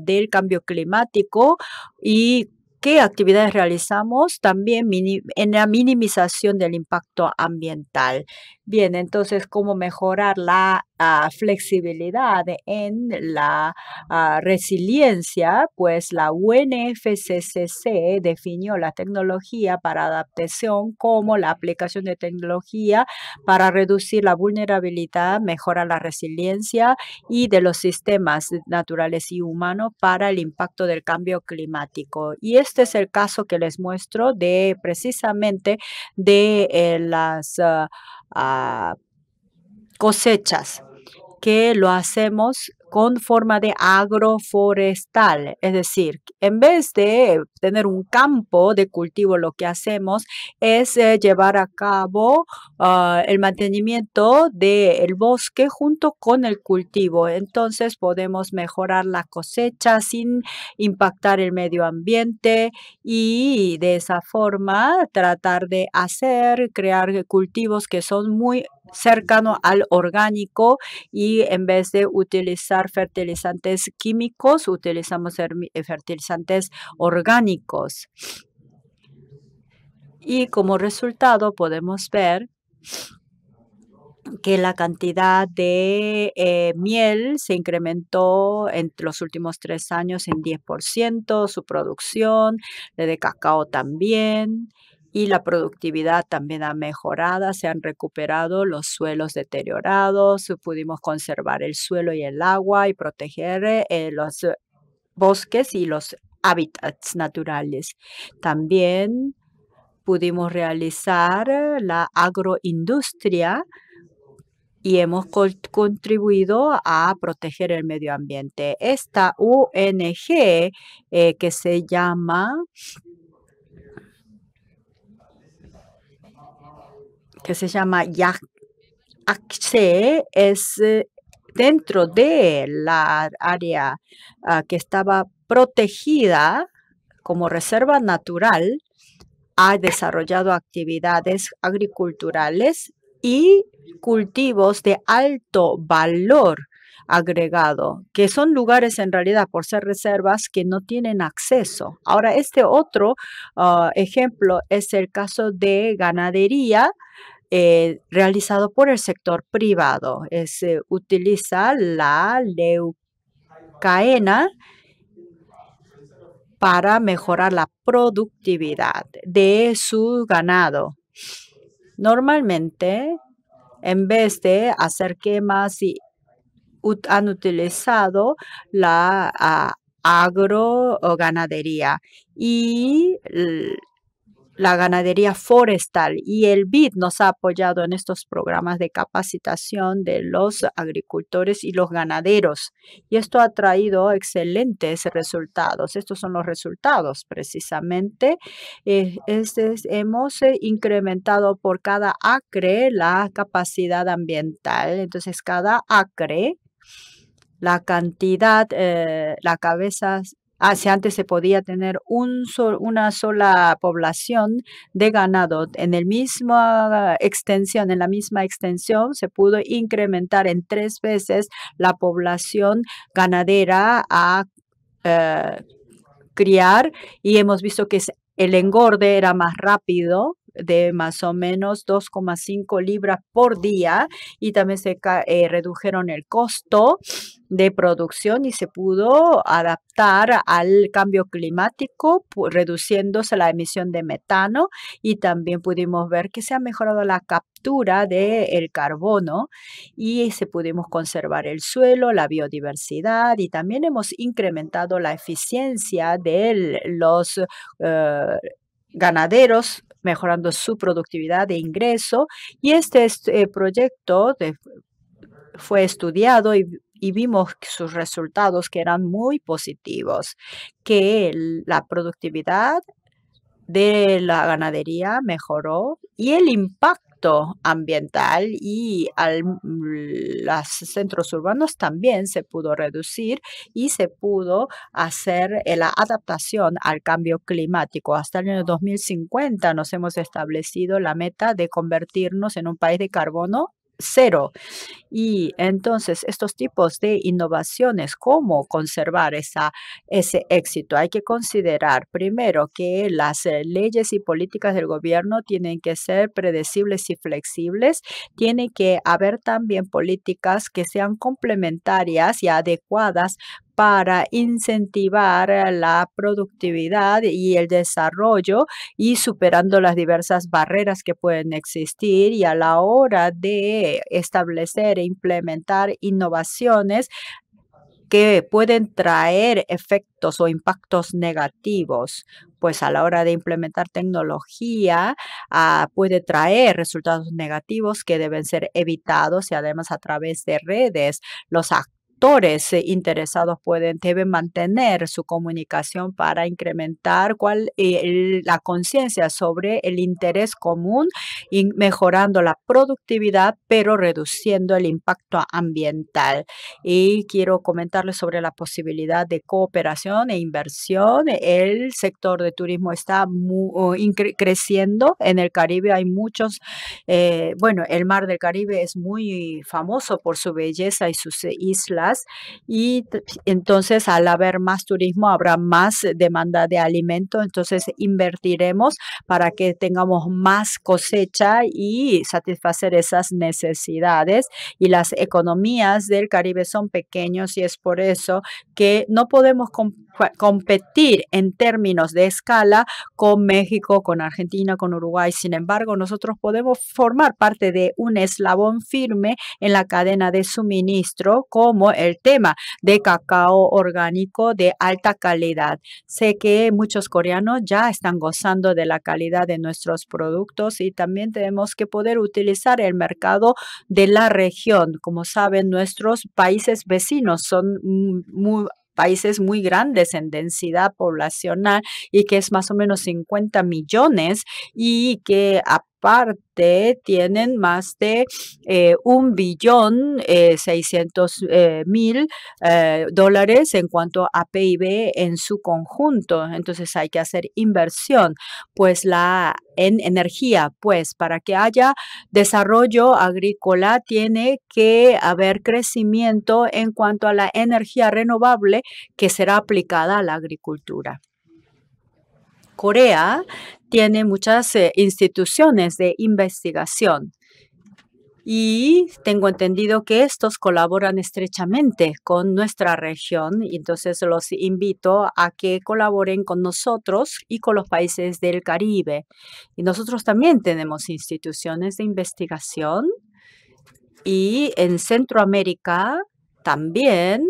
del cambio climático y qué actividades realizamos también en la minimización del impacto ambiental. Bien, entonces, ¿cómo mejorar la flexibilidad, en la ah, resiliencia, pues la UNFCCC definió la tecnología para adaptación como la aplicación de tecnología para reducir la vulnerabilidad, mejorar la resiliencia y de los sistemas naturales y humanos para el impacto del cambio climático. Y este es el caso que les muestro de precisamente de eh, las ah, ah, cosechas qué lo hacemos con forma de agroforestal. Es decir, en vez de tener un campo de cultivo, lo que hacemos es eh, llevar a cabo ah, el mantenimiento del bosque junto con el cultivo. Entonces podemos mejorar la cosecha sin impactar el medio ambiente y de esa forma tratar de hacer, crear cultivos que son muy cercanos al orgánico y en vez de utilizar fertilizantes químicos, utilizamos eh, fertilizantes orgánicos. Y como resultado podemos ver que la cantidad de eh, miel se incrementó en los últimos tres años en 10%, su producción, de cacao también y la productividad también ha mejorado, se han recuperado los suelos deteriorados, pudimos conservar el suelo y el agua y proteger eh, los bosques y los hábitats naturales. También pudimos realizar la agroindustria y hemos contribuido a proteger el medio ambiente. Esta UNG eh, que se llama que se llama Yakse es eh, dentro de la área ah, que estaba protegida como reserva natural, ha desarrollado actividades agriculturales y cultivos de alto valor agregado, que son lugares en realidad por ser reservas que no tienen acceso. Ahora, este otro ah, ejemplo es el caso de ganadería eh, realizado por el sector privado. Eh, se utiliza la leucaena para mejorar la productividad de su ganado. Normalmente, en vez de hacer quemas, han utilizado la ah, agro agroganadería y la ganadería forestal y el BID nos ha apoyado en estos programas de capacitación de los agricultores y los ganaderos. Y esto ha traído excelentes resultados. Estos son los resultados precisamente. Eh, hemos eh, incrementado por cada acre la capacidad ambiental. Entonces, cada acre la cantidad, eh, la cabeza Hace ah, antes se podía tener un una sola población de ganado. En el misma ah, extensión, en la misma extensión, se pudo incrementar en tres veces la población ganadera a eh, criar y hemos visto que el engorde era más rápido de más o menos 2,5 libras por día y también se eh, redujeron el costo de producción y se pudo adaptar al cambio climático, reduciéndose la emisión de metano y también pudimos ver que se ha mejorado la captura del carbono y se pudimos conservar el suelo, la biodiversidad y también hemos incrementado la eficiencia de los eh, ganaderos mejorando su productividad de ingreso. Y este eh, proyecto fue estudiado y, y vimos sus resultados que eran muy positivos, que la productividad de la ganadería mejoró y el impacto ambiental y al, mm, los centros urbanos también se pudo reducir y se pudo hacer eh, la adaptación al cambio climático. Hasta el año 2050 nos hemos establecido la meta de convertirnos en un país de carbono cero. Y entonces estos tipos de innovaciones, ¿cómo conservar esa, ese éxito? Hay que considerar primero que las eh, leyes y políticas del gobierno tienen que ser predecibles y flexibles. Tiene que haber también políticas que sean complementarias y adecuadas para incentivar eh, la productividad y el desarrollo y superando las diversas barreras que pueden existir y a la hora de establecer e implementar innovaciones que pueden traer efectos o impactos negativos, pues a la hora de implementar tecnología ah, puede traer resultados negativos que deben ser evitados y además a través de redes los actores actores eh, interesados pueden, deben mantener su comunicación para incrementar cuál, eh, la conciencia sobre el interés común y mejorando la productividad, pero reduciendo el impacto ambiental. Y quiero comentarles sobre la posibilidad de cooperación e inversión. El sector de turismo está creciendo. En el Caribe hay muchos, eh, bueno, el mar del Caribe es muy famoso por su belleza y sus islas y entonces al haber más turismo habrá más demanda de alimento, entonces invertiremos para que tengamos más cosecha y satisfacer esas necesidades y las economías del Caribe son pequeños y es por eso que no podemos competir en términos de escala con México, con Argentina, con Uruguay. Sin embargo, nosotros podemos formar parte de un eslabón firme en la cadena de suministro como el tema de cacao orgánico de alta calidad. Sé que muchos coreanos ya están gozando de la calidad de nuestros productos y también tenemos que poder utilizar el mercado de la región. Como saben, nuestros países vecinos son países muy grandes en densidad poblacional y que es más o menos 50 millones y que a parte tienen más de eh, un billón eh, seiscientos eh, mil dólares en cuanto a PIB en su conjunto. Entonces hay que hacer inversión, pues la en energía, pues para que haya desarrollo agrícola tiene que haber crecimiento en cuanto a la energía renovable que será aplicada a la agricultura. Corea tiene muchas eh, instituciones de investigación. Y tengo entendido que estos colaboran estrechamente con nuestra región. Entonces los invito a que colaboren con nosotros y con los países del Caribe. Y nosotros también tenemos instituciones de investigación. Y en Centroamérica también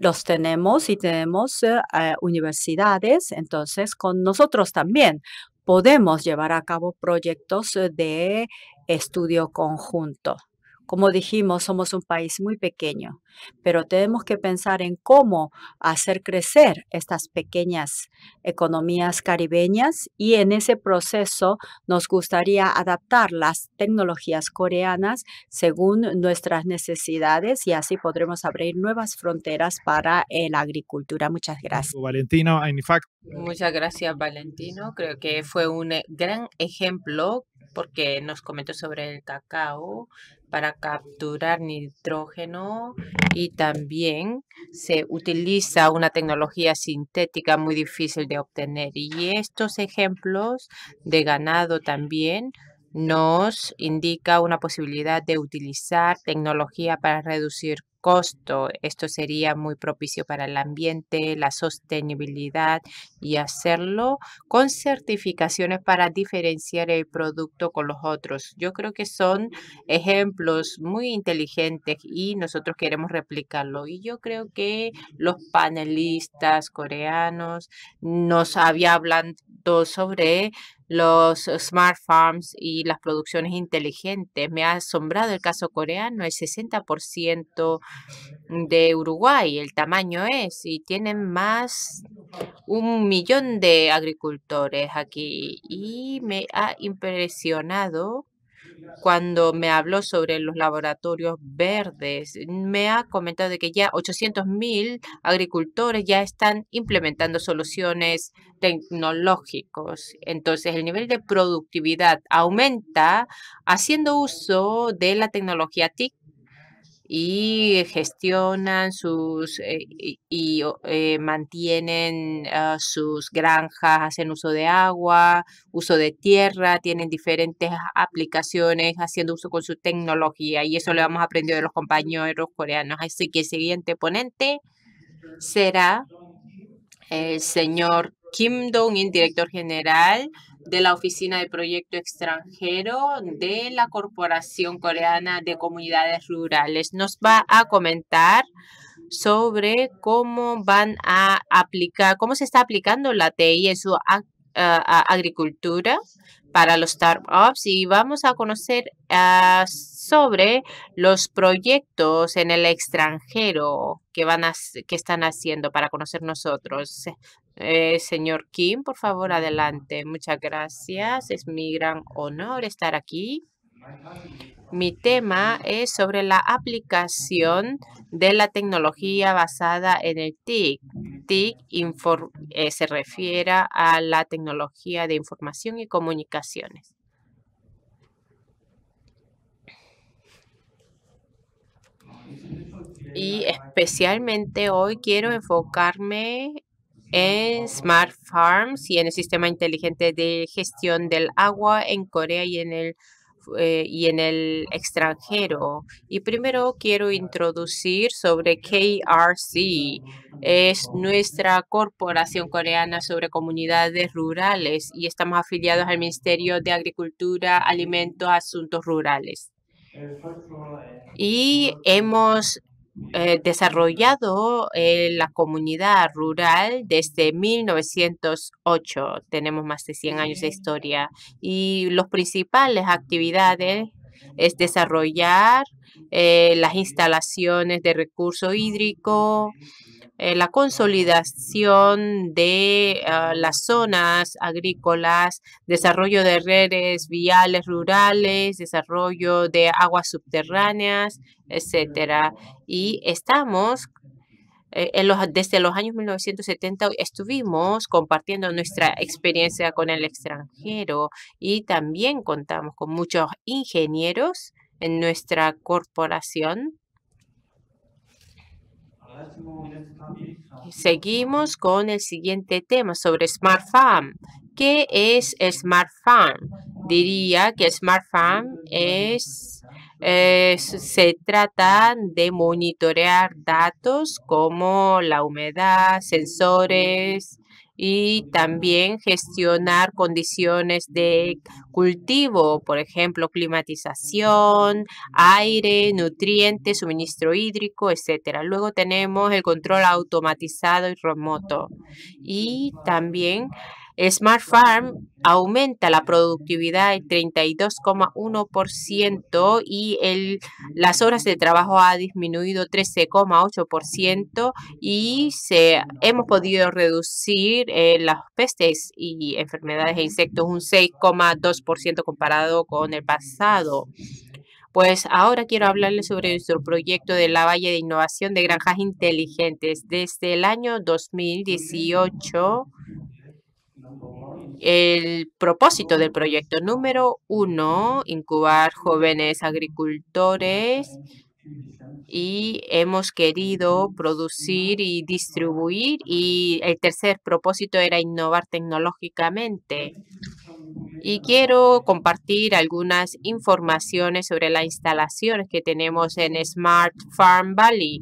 los tenemos y tenemos eh, universidades, entonces con nosotros también podemos llevar a cabo proyectos eh, de estudio conjunto. Como dijimos, somos un país muy pequeño, pero tenemos que pensar en cómo hacer crecer estas pequeñas economías caribeñas y en ese proceso nos gustaría adaptar las tecnologías coreanas según nuestras necesidades y así podremos abrir nuevas fronteras para eh, la agricultura. Muchas gracias. Valentino, Muchas gracias, Valentino. Creo que fue un eh, gran ejemplo porque nos comentó sobre el cacao para capturar nitrógeno y también se utiliza una tecnología sintética muy difícil de obtener. Y estos ejemplos de ganado también nos indica una posibilidad de utilizar tecnología para reducir costo. Esto sería muy propicio para el ambiente, la sostenibilidad y hacerlo con certificaciones para diferenciar el producto con los otros. Yo creo que son ejemplos muy inteligentes y nosotros queremos replicarlo. Y yo creo que los panelistas coreanos nos habían hablado sobre los smart farms y las producciones inteligentes. Me ha asombrado el caso coreano, el 60% de Uruguay, el tamaño es, y tienen más un millón de agricultores aquí. Y me ha impresionado cuando me habló sobre los laboratorios verdes, me ha comentado de que ya 800.000 agricultores ya están implementando soluciones tecnológicas. Entonces, el nivel de productividad aumenta haciendo uso de la tecnología TIC y gestionan sus eh, y, eh, mantienen ah, sus granjas, hacen uso de agua, uso de tierra, tienen diferentes aplicaciones haciendo uso con su tecnología y eso lo hemos aprendido de los compañeros coreanos. Así que el siguiente ponente será el señor Kim Dong-in, director general de la Oficina de Proyecto Extranjero de la Corporación Coreana de Comunidades Rurales. Nos va a comentar sobre cómo van a aplicar, cómo se está aplicando la TI en su eh, agricultura para los startups y vamos a conocer eh, sobre los proyectos en el extranjero que van que están haciendo para conocer nosotros. Eh, señor Kim, por favor, adelante. Muchas gracias. Es mi gran honor estar aquí. Mi tema es sobre la aplicación de la tecnología basada en el TIC. TIC eh, se refiere a la tecnología de información y comunicaciones. Y especialmente hoy quiero enfocarme en Smart Farms y en el sistema inteligente de gestión del agua en Corea y en el eh, y en el extranjero. Y primero quiero introducir sobre KRC. Es nuestra corporación coreana sobre comunidades rurales y estamos afiliados al Ministerio de Agricultura, Alimentos, Asuntos Rurales. Y hemos eh, desarrollado en la comunidad rural desde 1908. Tenemos más de 100 años de historia y las principales actividades es desarrollar eh, las instalaciones de recurso hídrico, eh, la consolidación de ah, las zonas agrícolas, desarrollo de redes viales rurales, desarrollo de aguas subterráneas, etcétera. Y estamos eh, los, desde los años 1970 estuvimos compartiendo nuestra experiencia con el extranjero y también contamos con muchos ingenieros en nuestra corporación Seguimos con el siguiente tema sobre Smart Farm. ¿Qué es Smart Farm? Diría que Smart Farm es, eh, se trata de monitorear datos como la humedad, sensores, y también gestionar condiciones de cultivo, por ejemplo, climatización, aire, nutrientes, suministro hídrico, etcétera. Luego tenemos el control automatizado y remoto y también Smart Farm aumenta la productividad en 32,1% y las horas de trabajo ha disminuido 13,8% y se, hemos podido reducir eh, las pestes y enfermedades de insectos un 6,2% comparado con el pasado. Pues ahora quiero hablarles sobre nuestro proyecto de la Valle de Innovación de Granjas Inteligentes. Desde el año 2018 el propósito del proyecto. Número uno, incubar jóvenes agricultores y hemos querido producir y distribuir y el tercer propósito era innovar tecnológicamente. Y quiero compartir algunas informaciones sobre las instalaciones que tenemos en Smart Farm Valley.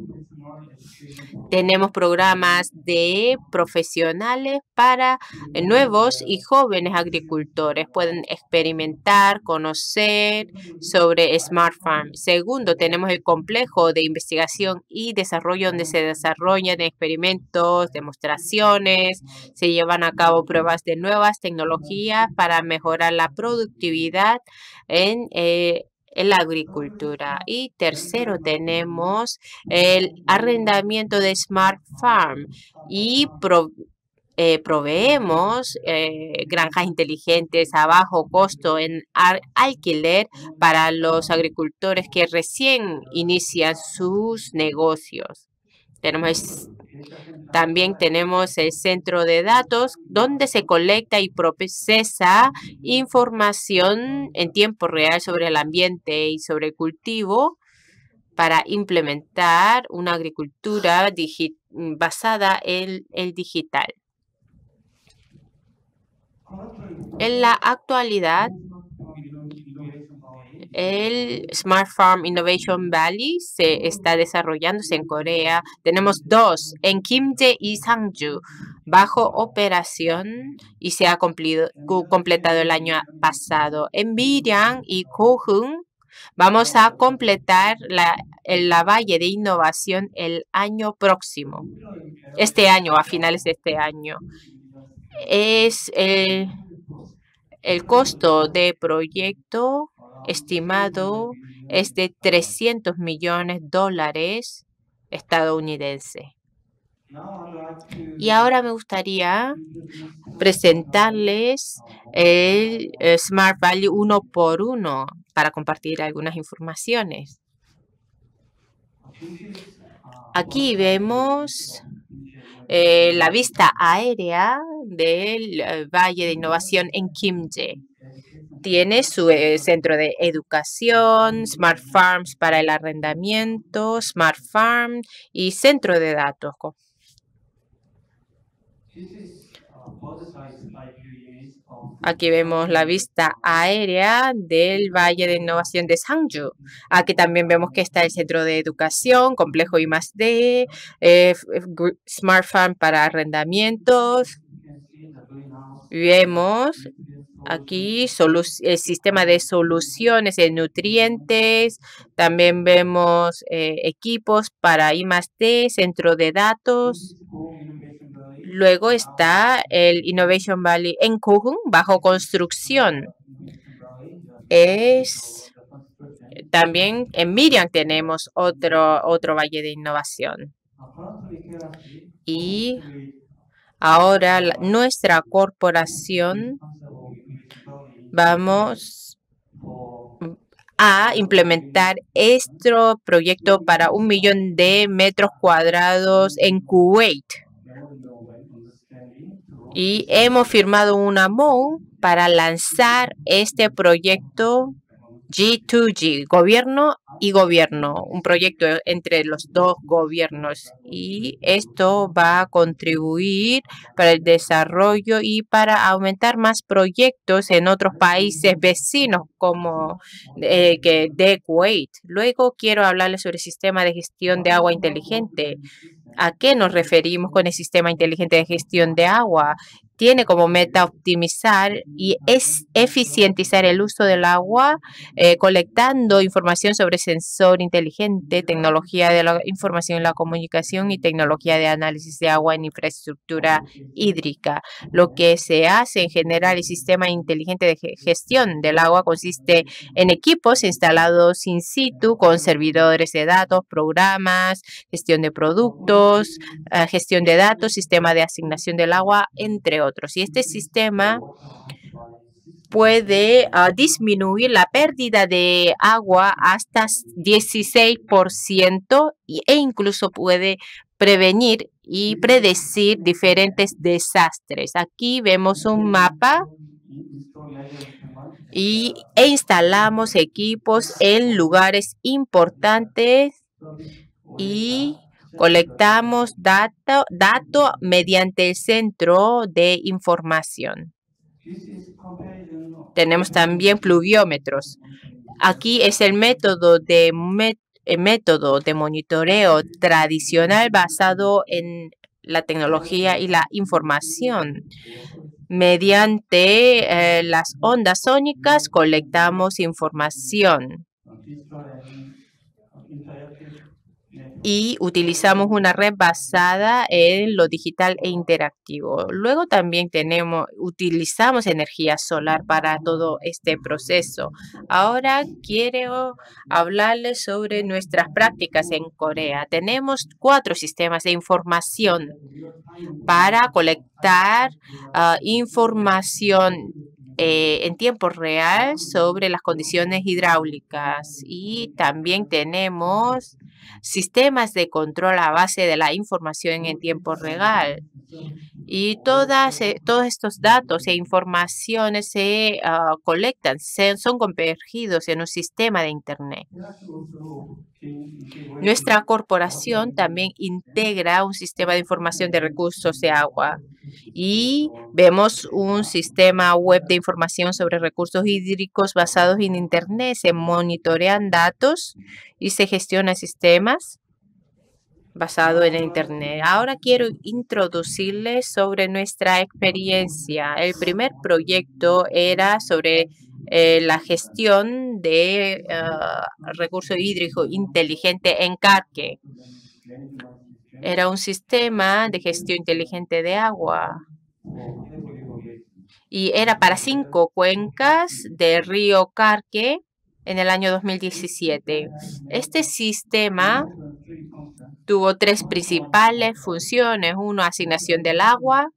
Tenemos programas de profesionales para eh, nuevos y jóvenes agricultores. Pueden experimentar, conocer sobre Smart Farm. Segundo, tenemos el complejo de investigación y desarrollo donde se desarrollan experimentos, demostraciones, se llevan a cabo pruebas de nuevas tecnologías para mejorar la productividad en eh, la agricultura. Y tercero, tenemos el arrendamiento de Smart Farm y eh, proveemos eh, granjas inteligentes a bajo costo en alquiler para los agricultores que recién inician sus negocios también tenemos el centro de datos donde se colecta y procesa información en tiempo real sobre el ambiente y sobre el cultivo para implementar una agricultura basada en el digital. En la actualidad, el Smart Farm Innovation Valley se está desarrollándose en Corea. Tenemos dos en Kimje y Sangju bajo operación y se ha cumplido, completado el año pasado. En Biryang y Kohung vamos a completar la, la valle de innovación el año próximo, este año, a finales de este año. Es el, el costo de proyecto estimado es de 300 millones de dólares estadounidenses. Y ahora me gustaría presentarles el eh, Smart Value uno por uno para compartir algunas informaciones. Aquí vemos eh, la vista aérea del eh, Valle de Innovación en Kimje tiene su eh, centro de educación, Smart Farms para el arrendamiento, Smart Farm y centro de datos. Aquí vemos la vista aérea del Valle de Innovación de Sangju. Aquí también vemos que está el Centro de Educación, Complejo I D, eh, Smart Farm para arrendamientos. Vemos Aquí el sistema de soluciones de nutrientes, también vemos eh, equipos para I T, centro de datos. Luego está el Innovation Valley en Kuhn bajo construcción. Es también en Miriam tenemos otro, otro valle de innovación. Y ahora nuestra corporación Vamos a implementar este proyecto para un millón de metros cuadrados en Kuwait. Y hemos firmado una MOU para lanzar este proyecto G2G, gobierno y gobierno, un proyecto entre los dos gobiernos. Y esto va a contribuir para el desarrollo y para aumentar más proyectos en otros países vecinos como eh, que de Kuwait. Luego quiero hablarles sobre el sistema de gestión de agua inteligente. ¿A qué nos referimos con el sistema inteligente de gestión de agua? tiene como meta optimizar y es eficientizar el uso del agua, eh, colectando información sobre sensor inteligente, tecnología de la información y la comunicación y tecnología de análisis de agua en infraestructura hídrica. Lo que se hace en general el sistema inteligente de gestión del agua consiste en equipos instalados in situ con servidores de datos, programas, gestión de productos, eh, gestión de datos, sistema de asignación del agua, entre otros otros. Y este sistema puede ah, disminuir la pérdida de agua hasta 16% e incluso puede prevenir y predecir diferentes desastres. Aquí vemos un mapa e instalamos equipos en lugares importantes y Colectamos datos dato mediante el centro de información. Tenemos también pluviómetros. Aquí es el método de, método de monitoreo tradicional basado en la tecnología y la información. Mediante eh, las ondas sónicas colectamos información y utilizamos una red basada en lo digital e interactivo. Luego también tenemos, utilizamos energía solar para todo este proceso. Ahora quiero hablarles sobre nuestras prácticas en Corea. Tenemos cuatro sistemas de información para colectar ah, información eh, en tiempo real sobre las condiciones hidráulicas y también tenemos sistemas de control a base de la información en tiempo real. Y todas, eh, todos estos datos e informaciones se ah, colectan, son convergidos en un sistema de Internet. Nuestra corporación también integra un sistema de información de recursos de agua y vemos un sistema web de información sobre recursos hídricos basados en Internet. Se monitorean datos y se gestionan sistemas basado en ah. Internet. Ahora quiero introducirles sobre nuestra experiencia. El primer proyecto era sobre eh, la gestión de ah, recurso recursos hídricos inteligente en Carque. Era un sistema de gestión inteligente de agua. Y era para cinco cuencas del río Carque en el año 2017. Este sistema tuvo tres principales funciones. Uno, asignación del agua,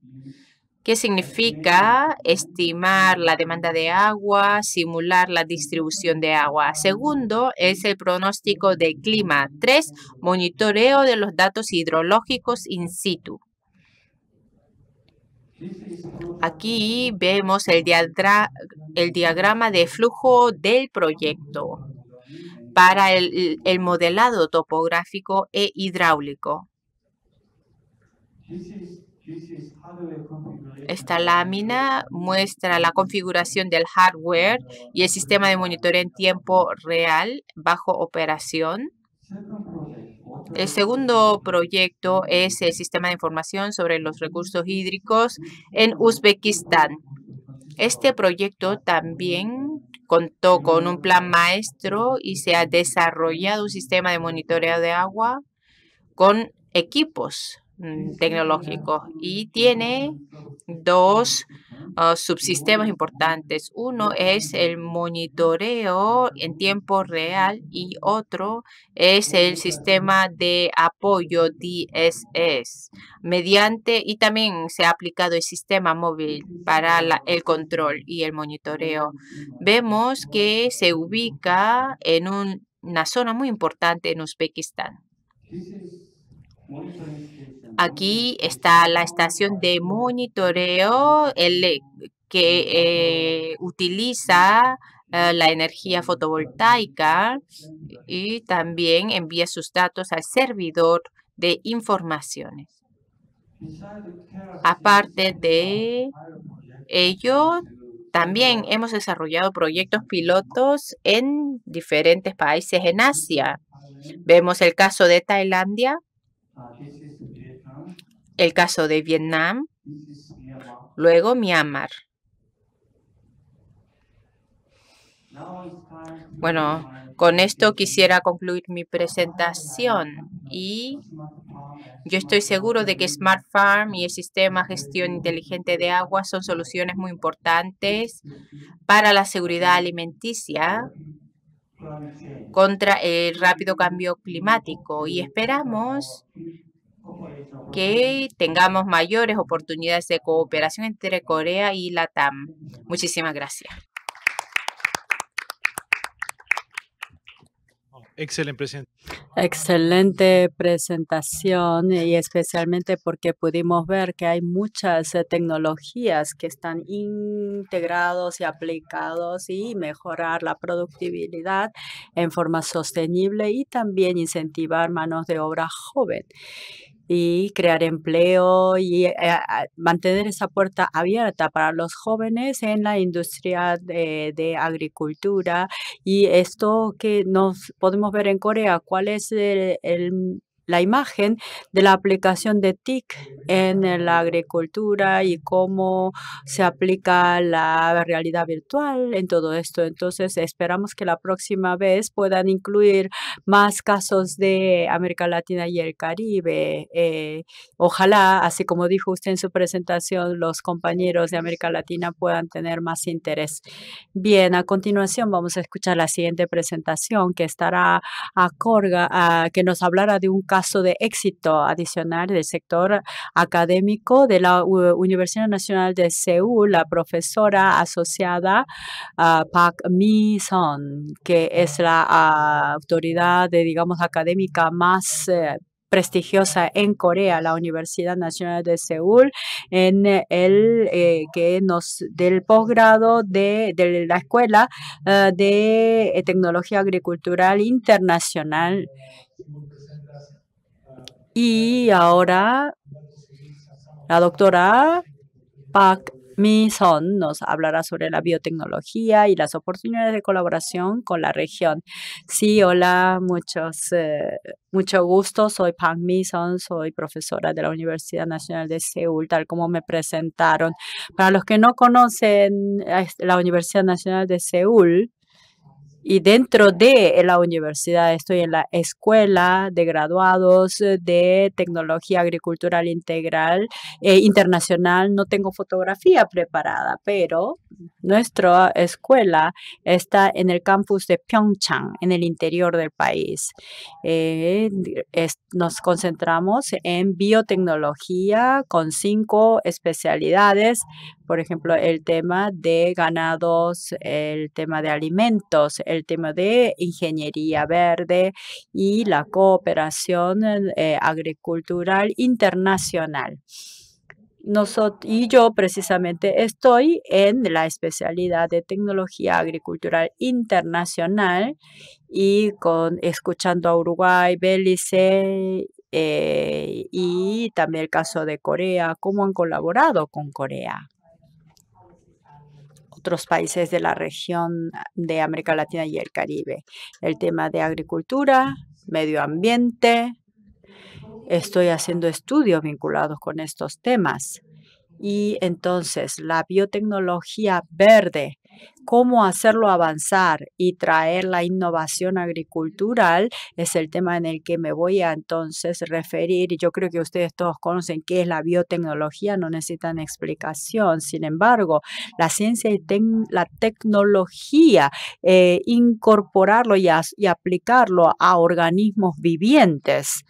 que significa estimar la demanda de agua, simular la distribución de agua. Segundo, es el pronóstico de clima. Tres, monitoreo de los datos hidrológicos in situ. Aquí vemos el, el diagrama de flujo del proyecto para el, modelado topográfico e hidráulico. Esta lámina muestra la configuración del hardware y el sistema de monitoreo en tiempo real bajo operación. El segundo proyecto es el sistema de información sobre los recursos hídricos en Uzbekistán. Este proyecto también contó con un plan mm. maestro y se ha desarrollado un sistema de monitoreo de agua con equipos mm, tecnológicos y tiene dos Ah, subsistemas importantes. Uno es el monitoreo en tiempo real y otro es el sistema de apoyo DSS. Mediante, y también se ha aplicado el sistema móvil para el control y el monitoreo. Vemos que se ubica en una zona muy importante en Uzbekistán. Aquí está la estación de monitoreo eh, que eh, utiliza eh, la energía fotovoltaica y también envía sus datos al servidor de informaciones. Aparte de ello, también hemos desarrollado proyectos pilotos en diferentes países en Asia. Vemos el caso de Tailandia, el caso de Vietnam, luego Myanmar. Bueno, con esto quisiera concluir mi presentación y yo estoy seguro de que Smart Farm y el sistema gestión inteligente de agua son soluciones muy importantes para la seguridad alimenticia contra el rápido cambio climático y esperamos que tengamos mayores oportunidades de cooperación entre Corea y Latam. TAM. Muchísimas gracias. Excelente presentación. Excelente presentación y especialmente porque pudimos ver que hay muchas eh, tecnologías que están integrados y aplicados y mejorar la productividad en forma sostenible y también incentivar manos de obra joven y crear empleo y eh, mantener esa puerta abierta para los jóvenes en la industria de, agricultura. Y esto que nos podemos ver en Corea, cuál es el la imagen de la aplicación de TIC en eh, la agricultura y cómo se aplica la realidad virtual en todo esto. Entonces, esperamos que la próxima vez puedan incluir más casos de América Latina y el Caribe. Eh, ojalá, así como dijo usted en su presentación, los compañeros de América Latina puedan tener más interés. Bien, a continuación vamos a escuchar la siguiente presentación que estará a, corga, a que nos hablará de un caso caso de éxito adicional del sector académico de la Universidad Nacional de Seúl, la profesora asociada ah, Park Mi-son, que es la ah, autoridad, digamos, académica más eh, prestigiosa en Corea, la Universidad Nacional de Seúl, en el eh, que nos del posgrado de, la Escuela eh, de Tecnología Agricultural Internacional. Y ahora la doctora Pak Mison nos hablará sobre la biotecnología y las oportunidades de colaboración con la región. Sí, hola, muchos, eh, mucho gusto. Soy mi Mison, soy profesora de la Universidad Nacional de Seúl, tal como me presentaron. Para los que no conocen la Universidad Nacional de Seúl, y dentro de la universidad estoy en la escuela de graduados eh, de tecnología agricultural integral e internacional. No tengo fotografía preparada, pero nuestra escuela está en el campus de Pyeongchang, en el interior del país. Eh, nos concentramos en biotecnología con cinco especialidades por ejemplo, el tema de ganados, el tema de alimentos, el tema de ingeniería verde y la cooperación eh, eh agricultural internacional. y yo precisamente estoy en la especialidad de tecnología agricultural internacional y con escuchando a Uruguay, Belice eh, y también el caso de Corea, cómo han colaborado con Corea países de la región ah, de América Latina y el Caribe. El tema de agricultura, medio ambiente. Estoy haciendo estudios vinculados con estos temas. Y entonces la biotecnología verde cómo hacerlo avanzar y traer la innovación agricultural es el tema en el que me voy a entonces referir. Y yo creo que ustedes todos conocen qué es la biotecnología, no necesitan explicación. Sin embargo, la ciencia y la tecnología, eh, incorporarlo y, aplicarlo a organismos vivientes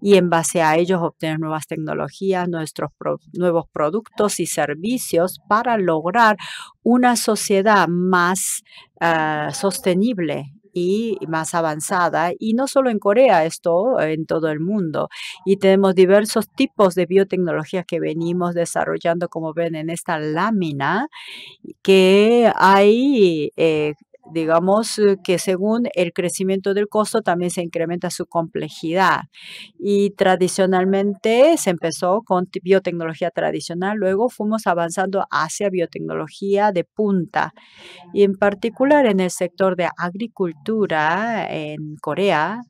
y en base a ellos obtener nuevas tecnologías, nuestros nuevos productos y servicios para lograr una sociedad más más ah, sostenible y más avanzada. Y no solo en Corea, esto en todo el mundo. Y tenemos diversos tipos de biotecnologías que venimos desarrollando, como ven en esta lámina, que hay eh, digamos eh, que según el crecimiento del costo también se incrementa su complejidad. Y tradicionalmente se empezó con biotecnología tradicional, luego fuimos avanzando hacia biotecnología de punta. Y en particular en el sector de agricultura en Corea,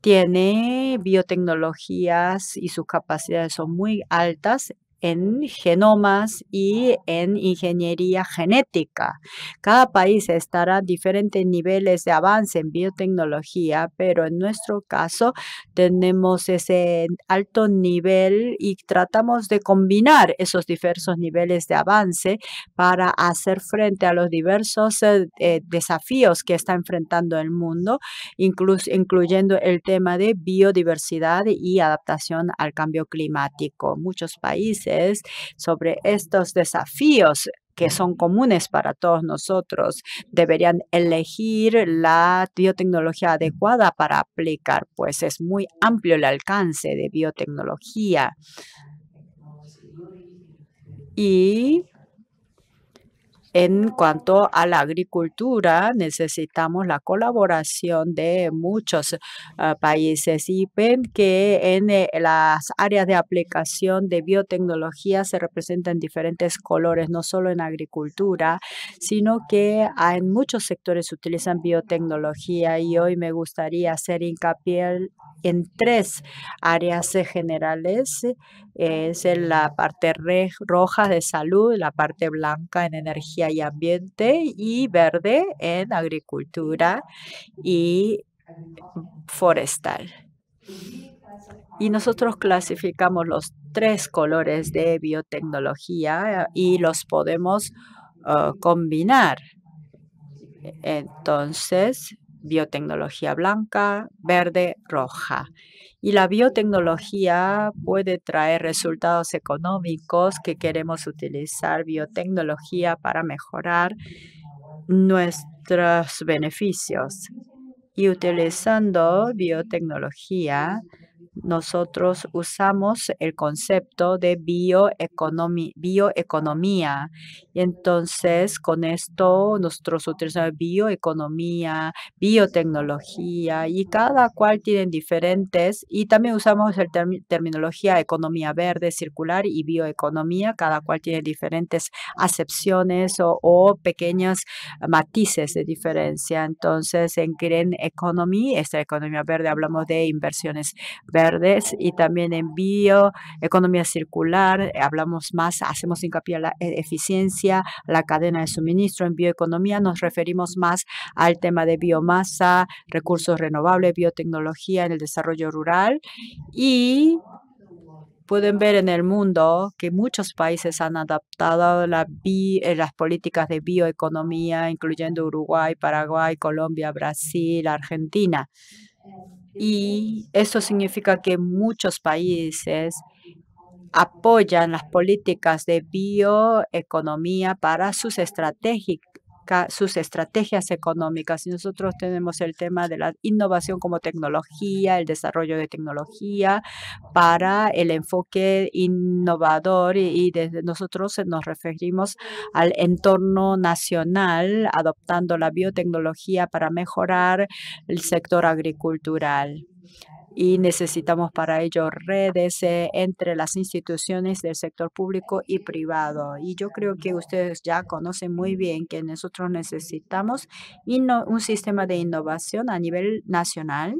tiene biotecnologías y sus capacidades son muy altas en genomas y en ingeniería genética. Cada país estará a diferentes niveles de avance en biotecnología, pero en nuestro caso tenemos ese alto nivel y tratamos de combinar esos diversos niveles de avance para hacer frente a los diversos eh, eh, desafíos que está enfrentando el mundo, incluso, incluyendo el tema de biodiversidad y adaptación al cambio climático. Muchos países sobre estos desafíos que son comunes para todos nosotros. Deberían elegir la biotecnología adecuada para aplicar, pues es muy amplio el alcance de biotecnología. Y en cuanto a la agricultura, necesitamos la colaboración de muchos ah, países y ven que en eh, las áreas de aplicación de biotecnología se representan diferentes colores, no solo en agricultura, sino que en muchos sectores se utilizan biotecnología y hoy me gustaría hacer hincapié en tres áreas generales. Eh, es la parte roja de salud, la parte blanca en energía y Ambiente y Verde en Agricultura y Forestal. Y nosotros clasificamos los tres colores de biotecnología eh, y los podemos ah, combinar. Entonces, biotecnología blanca, verde, roja. Y la biotecnología puede traer resultados económicos que queremos utilizar biotecnología para mejorar nuestros beneficios. Y utilizando biotecnología, nosotros usamos el concepto de bioeconomía, Y entonces, con esto, nosotros utilizamos bioeconomía, biotecnología, y cada cual tienen diferentes. Y también usamos la terminología economía verde, circular y bioeconomía. Cada cual tiene diferentes acepciones o, o pequeños matices de diferencia. Entonces, en Green Economy, esta economía verde, hablamos de inversiones verdes y también en bio, economía circular, hablamos más, hacemos hincapié en la eficiencia, la cadena de suministro. En bioeconomía nos referimos más al tema de biomasa, recursos renovables, biotecnología en el desarrollo rural y pueden ver en el mundo que muchos países han adaptado eh, las políticas de bioeconomía, incluyendo Uruguay, Paraguay, Colombia, Brasil, Argentina. Y eso significa que muchos países apoyan las políticas de bioeconomía para sus estrategias sus estrategias económicas. Y nosotros tenemos el tema de la innovación como tecnología, el desarrollo de tecnología para el enfoque innovador y, y desde nosotros nos referimos al entorno nacional, adoptando la biotecnología para mejorar el sector agricultural y necesitamos para ello redes eh, entre las instituciones del sector público y privado. Y yo creo que ustedes ya conocen muy bien que nosotros necesitamos un sistema de innovación a nivel nacional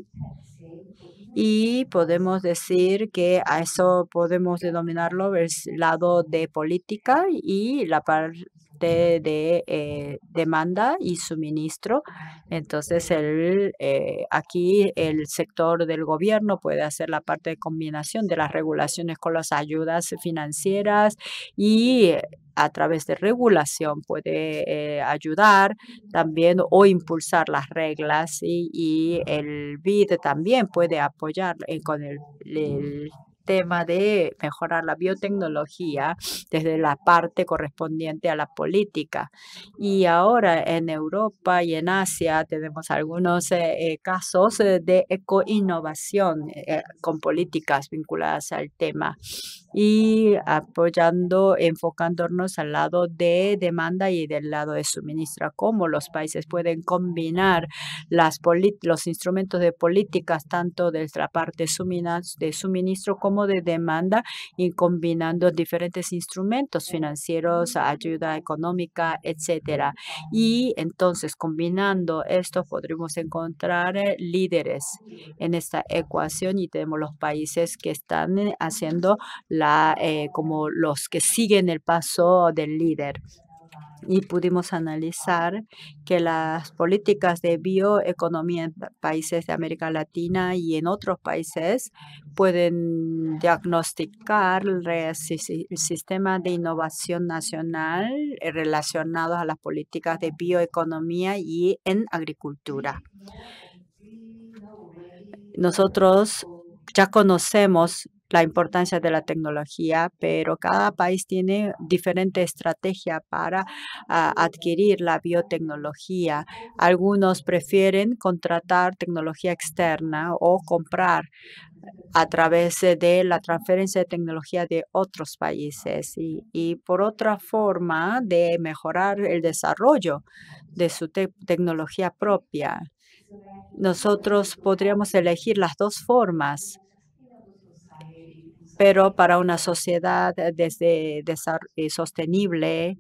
y podemos decir que a eso podemos denominarlo el lado de política y la, par de eh, demanda y suministro. Entonces, el, eh, aquí el sector del gobierno puede hacer la parte de combinación de las regulaciones con las ayudas financieras y eh, a través de regulación puede ayudar también o impulsar las reglas y, el BID también puede apoyar con el, tema de mejorar la biotecnología desde la parte correspondiente a la política. Y ahora en Europa y en Asia tenemos algunos eh, eh, casos eh, de ecoinnovación con políticas vinculadas al tema y apoyando, enfocándonos al lado de demanda y del lado de suministro, cómo los países pueden combinar los instrumentos de políticas tanto de la parte de suministro como de demanda y combinando diferentes instrumentos financieros, ayuda económica, etcétera. Y entonces combinando esto podremos encontrar eh, líderes en esta ecuación y tenemos los países que están eh, haciendo la eh, como los que siguen el paso del líder y pudimos analizar que las políticas de bioeconomía en países de América Latina y en otros países pueden diagnosticar el sistema de innovación nacional eh, relacionado a las políticas de bioeconomía y en agricultura. Nosotros ya conocemos la importancia de la tecnología, pero cada país tiene diferente estrategia para ah, adquirir la biotecnología. Algunos prefieren contratar tecnología externa o comprar a través de la transferencia de tecnología de otros países y, por otra forma de mejorar el desarrollo de su tecnología propia. Nosotros podríamos elegir las dos formas pero para una sociedad eh, desde, eh, sostenible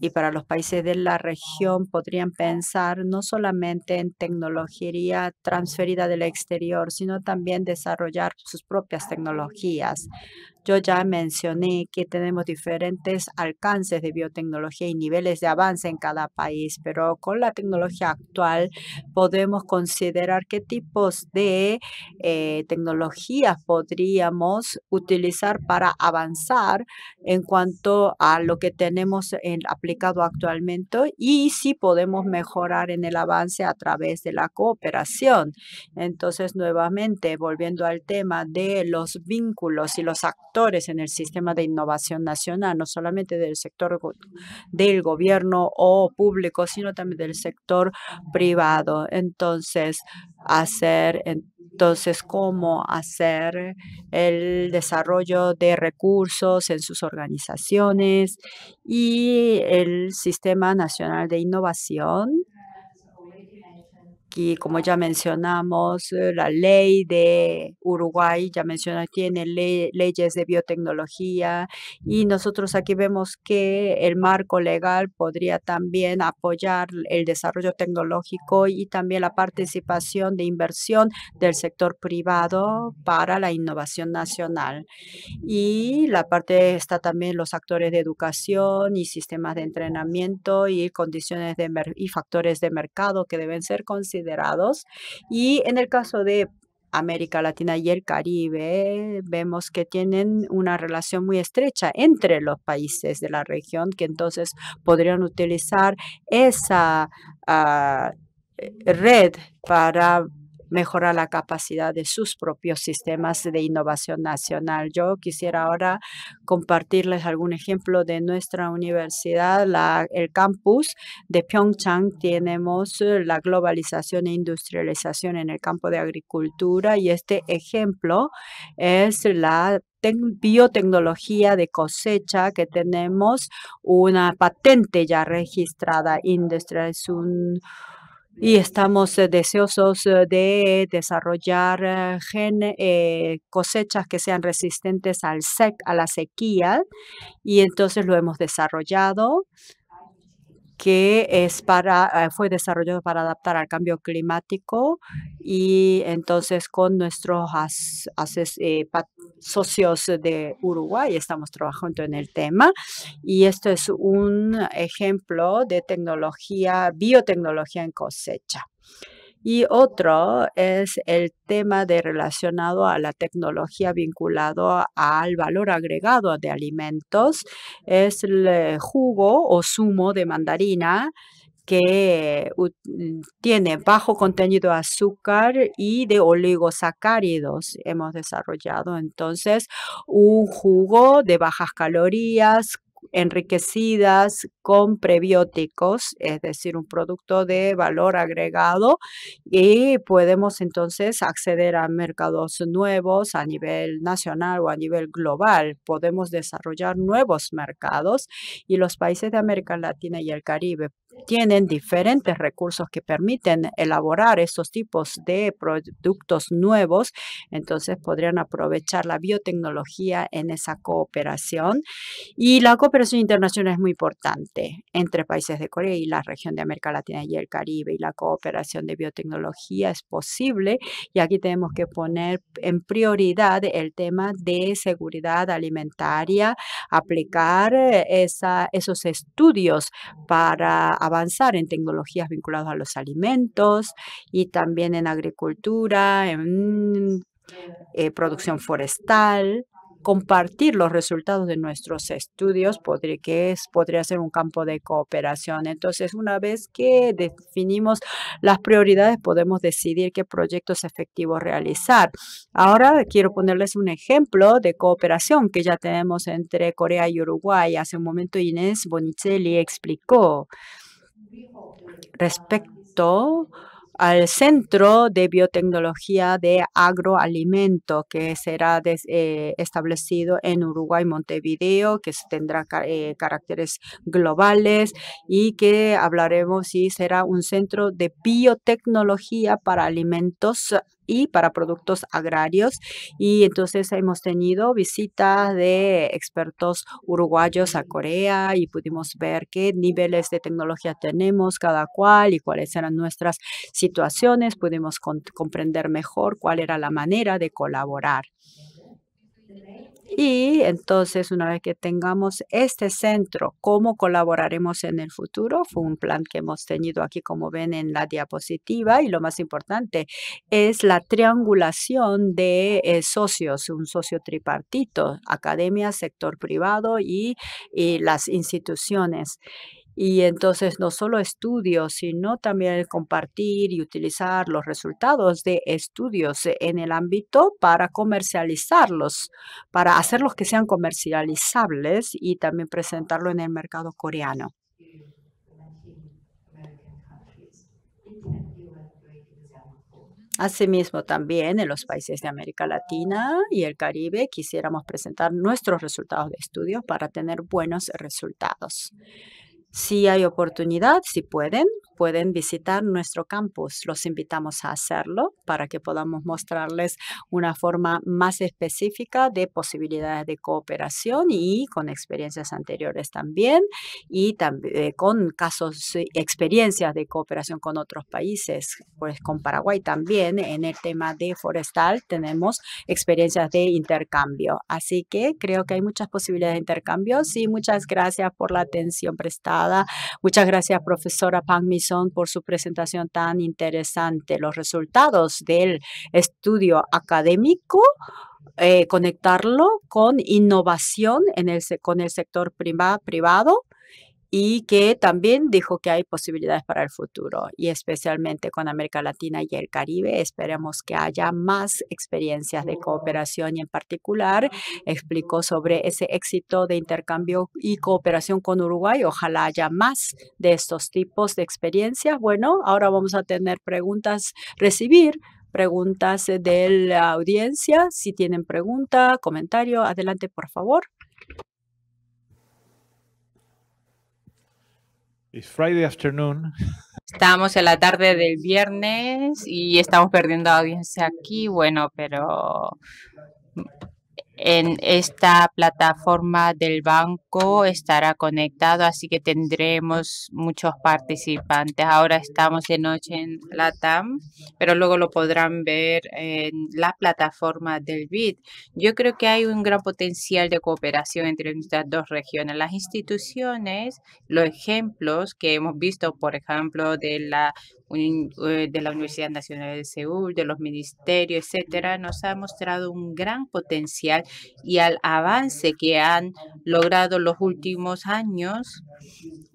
y para los países de la región podrían pensar no solamente en tecnología transferida del exterior, sino también desarrollar sus propias tecnologías. Yo ya mencioné que tenemos diferentes alcances de biotecnología y niveles de avance en cada país, pero con la tecnología actual podemos considerar qué tipos de eh, tecnologías podríamos utilizar para avanzar en cuanto a lo que tenemos en la actualmente y si podemos mejorar en el avance a través de la cooperación. Entonces, nuevamente, volviendo al tema de los vínculos y los actores en el sistema de innovación nacional, no solamente del sector del gobierno o público, sino también del sector privado. Entonces, hacer entonces entonces, cómo hacer el desarrollo de recursos en sus organizaciones y el Sistema Nacional de Innovación y como ya mencionamos, eh, la ley de Uruguay, ya menciona, tiene leyes de biotecnología y nosotros aquí vemos que el marco legal podría también apoyar el desarrollo tecnológico y también la participación de inversión del sector privado para la innovación nacional. Y la parte está también los actores de educación y sistemas de entrenamiento y condiciones de y factores de mercado que deben ser considerados y en el caso de América Latina y el Caribe, vemos que tienen una relación muy estrecha entre los países de la región, que entonces podrían utilizar esa ah, eh, red para mejorar la capacidad de sus propios sistemas de innovación nacional. Yo quisiera ahora compartirles algún ejemplo de nuestra universidad, la, el campus de Pyeongchang. Tenemos eh, la globalización e industrialización en el campo de agricultura y este ejemplo es la biotecnología de cosecha que tenemos una patente ya registrada. industrial es un y estamos eh, deseosos eh, de desarrollar eh, cosechas que sean resistentes al sec, a la sequía y entonces lo hemos desarrollado que es para, eh, fue desarrollado para adaptar al cambio climático y entonces con nuestros eh, socios de Uruguay estamos trabajando en el tema y esto es un ejemplo de tecnología, biotecnología en cosecha. Y otro es el tema de relacionado a la tecnología vinculado al valor agregado de alimentos. Es el jugo o zumo de mandarina que mm, tiene bajo contenido de azúcar y de oligosacáridos. Hemos desarrollado entonces un jugo de bajas calorías enriquecidas con prebióticos, es decir, un producto de valor agregado y podemos entonces acceder a mercados nuevos a nivel nacional o a nivel global. Podemos desarrollar nuevos mercados y los países de América Latina y el Caribe tienen diferentes recursos que permiten elaborar estos tipos de productos nuevos, entonces podrían aprovechar la biotecnología en esa cooperación. Y la cooperación internacional es muy importante entre países de Corea y la región de América Latina y el Caribe. Y la cooperación de biotecnología es posible. Y aquí tenemos que poner en prioridad el tema de seguridad alimentaria, aplicar eh, esos estudios para avanzar en tecnologías vinculadas a los alimentos y también en agricultura, en eh, producción forestal, compartir los resultados de nuestros estudios podría, que podría ser un campo de cooperación. Entonces, una vez que definimos las prioridades, podemos decidir qué proyectos efectivos realizar. Ahora quiero ponerles un ejemplo de cooperación que ya tenemos entre Corea y Uruguay. Hace un momento Inés Bonicelli explicó respecto al Centro de Biotecnología de Agroalimento que será eh, establecido en Uruguay, Montevideo, que tendrá eh, caracteres globales y que hablaremos si será un centro de biotecnología para alimentos y para productos agrarios. Y entonces hemos tenido visitas de expertos uruguayos a Corea y pudimos ver qué niveles de tecnología tenemos cada cual y cuáles eran nuestras situaciones. Pudimos comprender mejor cuál era la manera de colaborar. Y entonces, una vez que tengamos este centro, ¿cómo colaboraremos en el futuro? Fue un plan que hemos tenido aquí, como ven en la diapositiva. Y lo más importante es la triangulación de eh, socios, un socio tripartito, academia, sector privado y las instituciones. Y entonces no solo estudios, sino también compartir y utilizar los resultados de estudios en el ámbito para comercializarlos, para hacerlos que sean comercializables y también presentarlo en el mercado coreano. Asimismo, también en los países de América Latina y el Caribe quisiéramos presentar nuestros resultados de estudios para tener buenos resultados. Si hay oportunidad, si pueden, pueden visitar nuestro campus. Los invitamos a hacerlo para que podamos mostrarles una forma más específica de posibilidades de cooperación y con experiencias anteriores también y también con casos, experiencias de cooperación con otros países, pues con Paraguay también en el tema de forestal tenemos experiencias de intercambio. Así que creo que hay muchas posibilidades de intercambio. Sí, muchas gracias por la atención prestada. Muchas gracias, profesora Pang son por su presentación tan interesante. Los resultados del estudio académico eh, conectarlo con innovación en el, con el sector privado y que también dijo que hay posibilidades para el futuro y especialmente con América Latina y el Caribe. Esperemos que haya más experiencias de cooperación y en particular explicó sobre ese éxito de intercambio y cooperación con Uruguay. Ojalá haya más de estos tipos de experiencias. Bueno, ahora vamos a tener preguntas, recibir preguntas eh, de la audiencia. Si tienen pregunta, comentario, adelante, por favor. Estamos en la tarde del viernes y estamos perdiendo audiencia aquí, bueno, pero en esta plataforma del banco estará conectado, así que tendremos muchos participantes. Ahora estamos de noche en la TAM, pero luego lo podrán ver en la plataforma del BID. Yo creo que hay un gran potencial de cooperación entre estas dos regiones. Las instituciones, los ejemplos que hemos visto, por ejemplo, de la eh, de la Universidad Nacional de Seúl, de los ministerios, etcétera, nos ha mostrado un gran potencial y al avance que han logrado los últimos años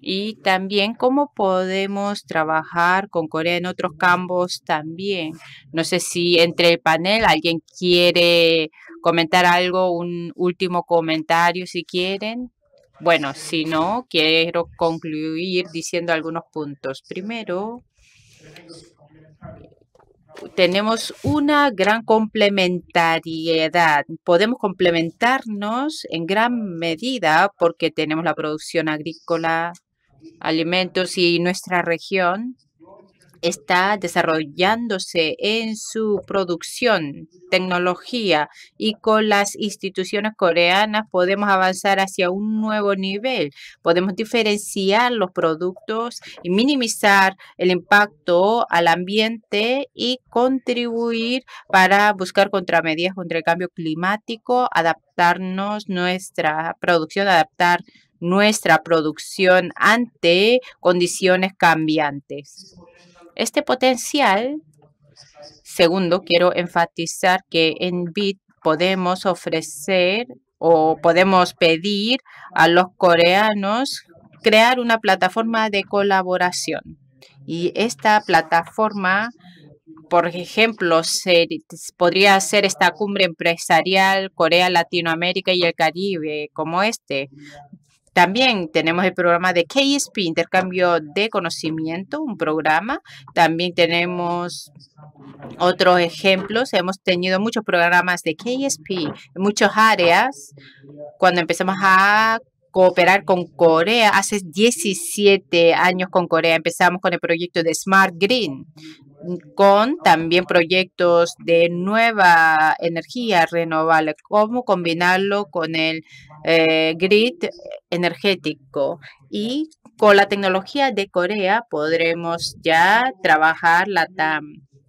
y también cómo podemos trabajar con Corea en otros campos también. No sé si entre el panel alguien quiere comentar algo, un último comentario si quieren. Bueno, si no, quiero concluir diciendo algunos puntos. Primero, tenemos una gran complementariedad. Podemos complementarnos en gran medida porque tenemos la producción agrícola, alimentos y nuestra región está desarrollándose en su producción, tecnología y con las instituciones coreanas podemos avanzar hacia un nuevo nivel. Podemos diferenciar los productos y minimizar el impacto al ambiente y contribuir para buscar contramedidas contra el cambio climático, adaptarnos nuestra producción, adaptar nuestra producción ante condiciones cambiantes. Este potencial, segundo, quiero enfatizar que en BIT podemos ofrecer o podemos pedir a los coreanos crear una plataforma de colaboración. Y esta plataforma, por ejemplo, se, podría ser esta cumbre empresarial Corea, Latinoamérica y el Caribe, como este, también tenemos el programa de KSP, Intercambio de Conocimiento, un programa. También tenemos otros ejemplos. Hemos tenido muchos programas de KSP en muchas áreas. Cuando empezamos a cooperar con Corea. Hace 17 años con Corea empezamos con el proyecto de Smart Green, con también proyectos de nueva energía renovable, cómo combinarlo con el eh, grid energético. Y con la tecnología de Corea podremos ya trabajar la TAM.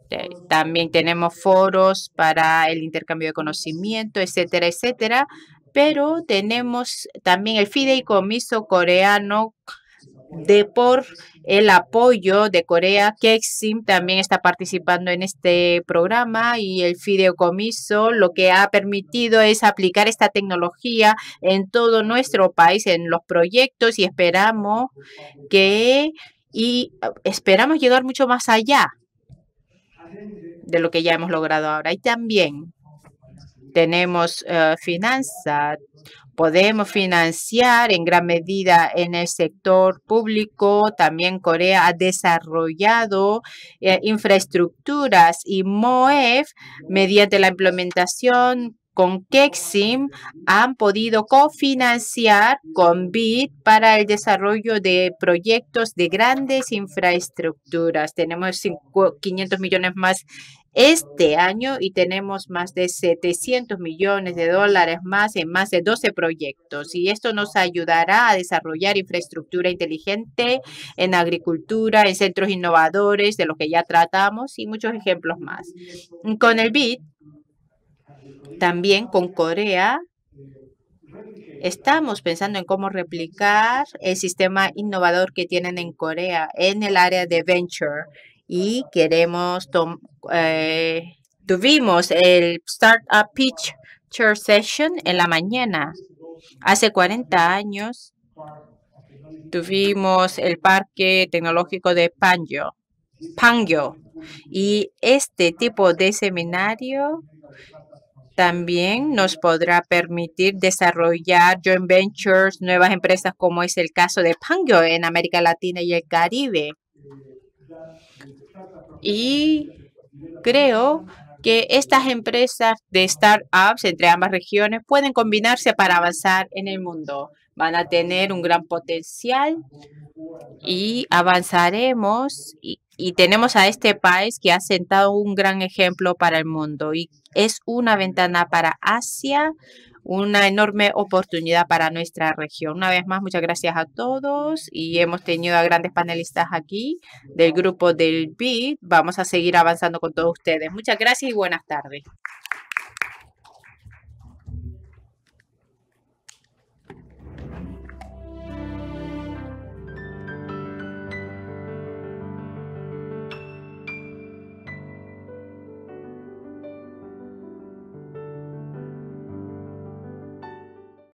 Eh, también tenemos foros para el intercambio de conocimiento, etcétera, etcétera, pero tenemos también el fideicomiso coreano de por el apoyo de Corea. que Kexim también está participando en este programa y el fideicomiso lo que ha permitido es aplicar esta tecnología en todo nuestro país, en los proyectos y esperamos que y ah, esperamos llegar mucho más allá de lo que ya hemos logrado ahora. Y también tenemos eh, finanzas, podemos financiar en gran medida en el sector público. También Corea ha desarrollado eh, infraestructuras y MOEF mediante la implementación con Kexim han podido cofinanciar con BID para el desarrollo de proyectos de grandes infraestructuras. Tenemos 500 millones más este año y tenemos más de 700 millones de dólares más en más de 12 proyectos. Y esto nos ayudará a desarrollar infraestructura inteligente en agricultura, en centros innovadores, de lo que ya tratamos y muchos ejemplos más. Con el BID también con Corea estamos pensando en cómo replicar el sistema innovador que tienen en Corea en el área de venture y queremos eh, tuvimos el startup pitch session en la mañana. Hace 40 años tuvimos el parque tecnológico de Pangyo, Pangyo y este tipo de seminario también nos podrá permitir desarrollar joint ventures, nuevas empresas, como es el caso de Pangyo en América Latina y el Caribe. Y creo que estas empresas de startups entre ambas regiones pueden combinarse para avanzar en el mundo. Van a tener un gran potencial y avanzaremos y tenemos a este país que ha sentado un gran ejemplo para el mundo y es una ventana para Asia, una enorme oportunidad para nuestra región. Una vez más, muchas gracias a todos y hemos tenido a grandes panelistas aquí del grupo del BID. Vamos a seguir avanzando con todos ustedes. Muchas gracias y buenas tardes.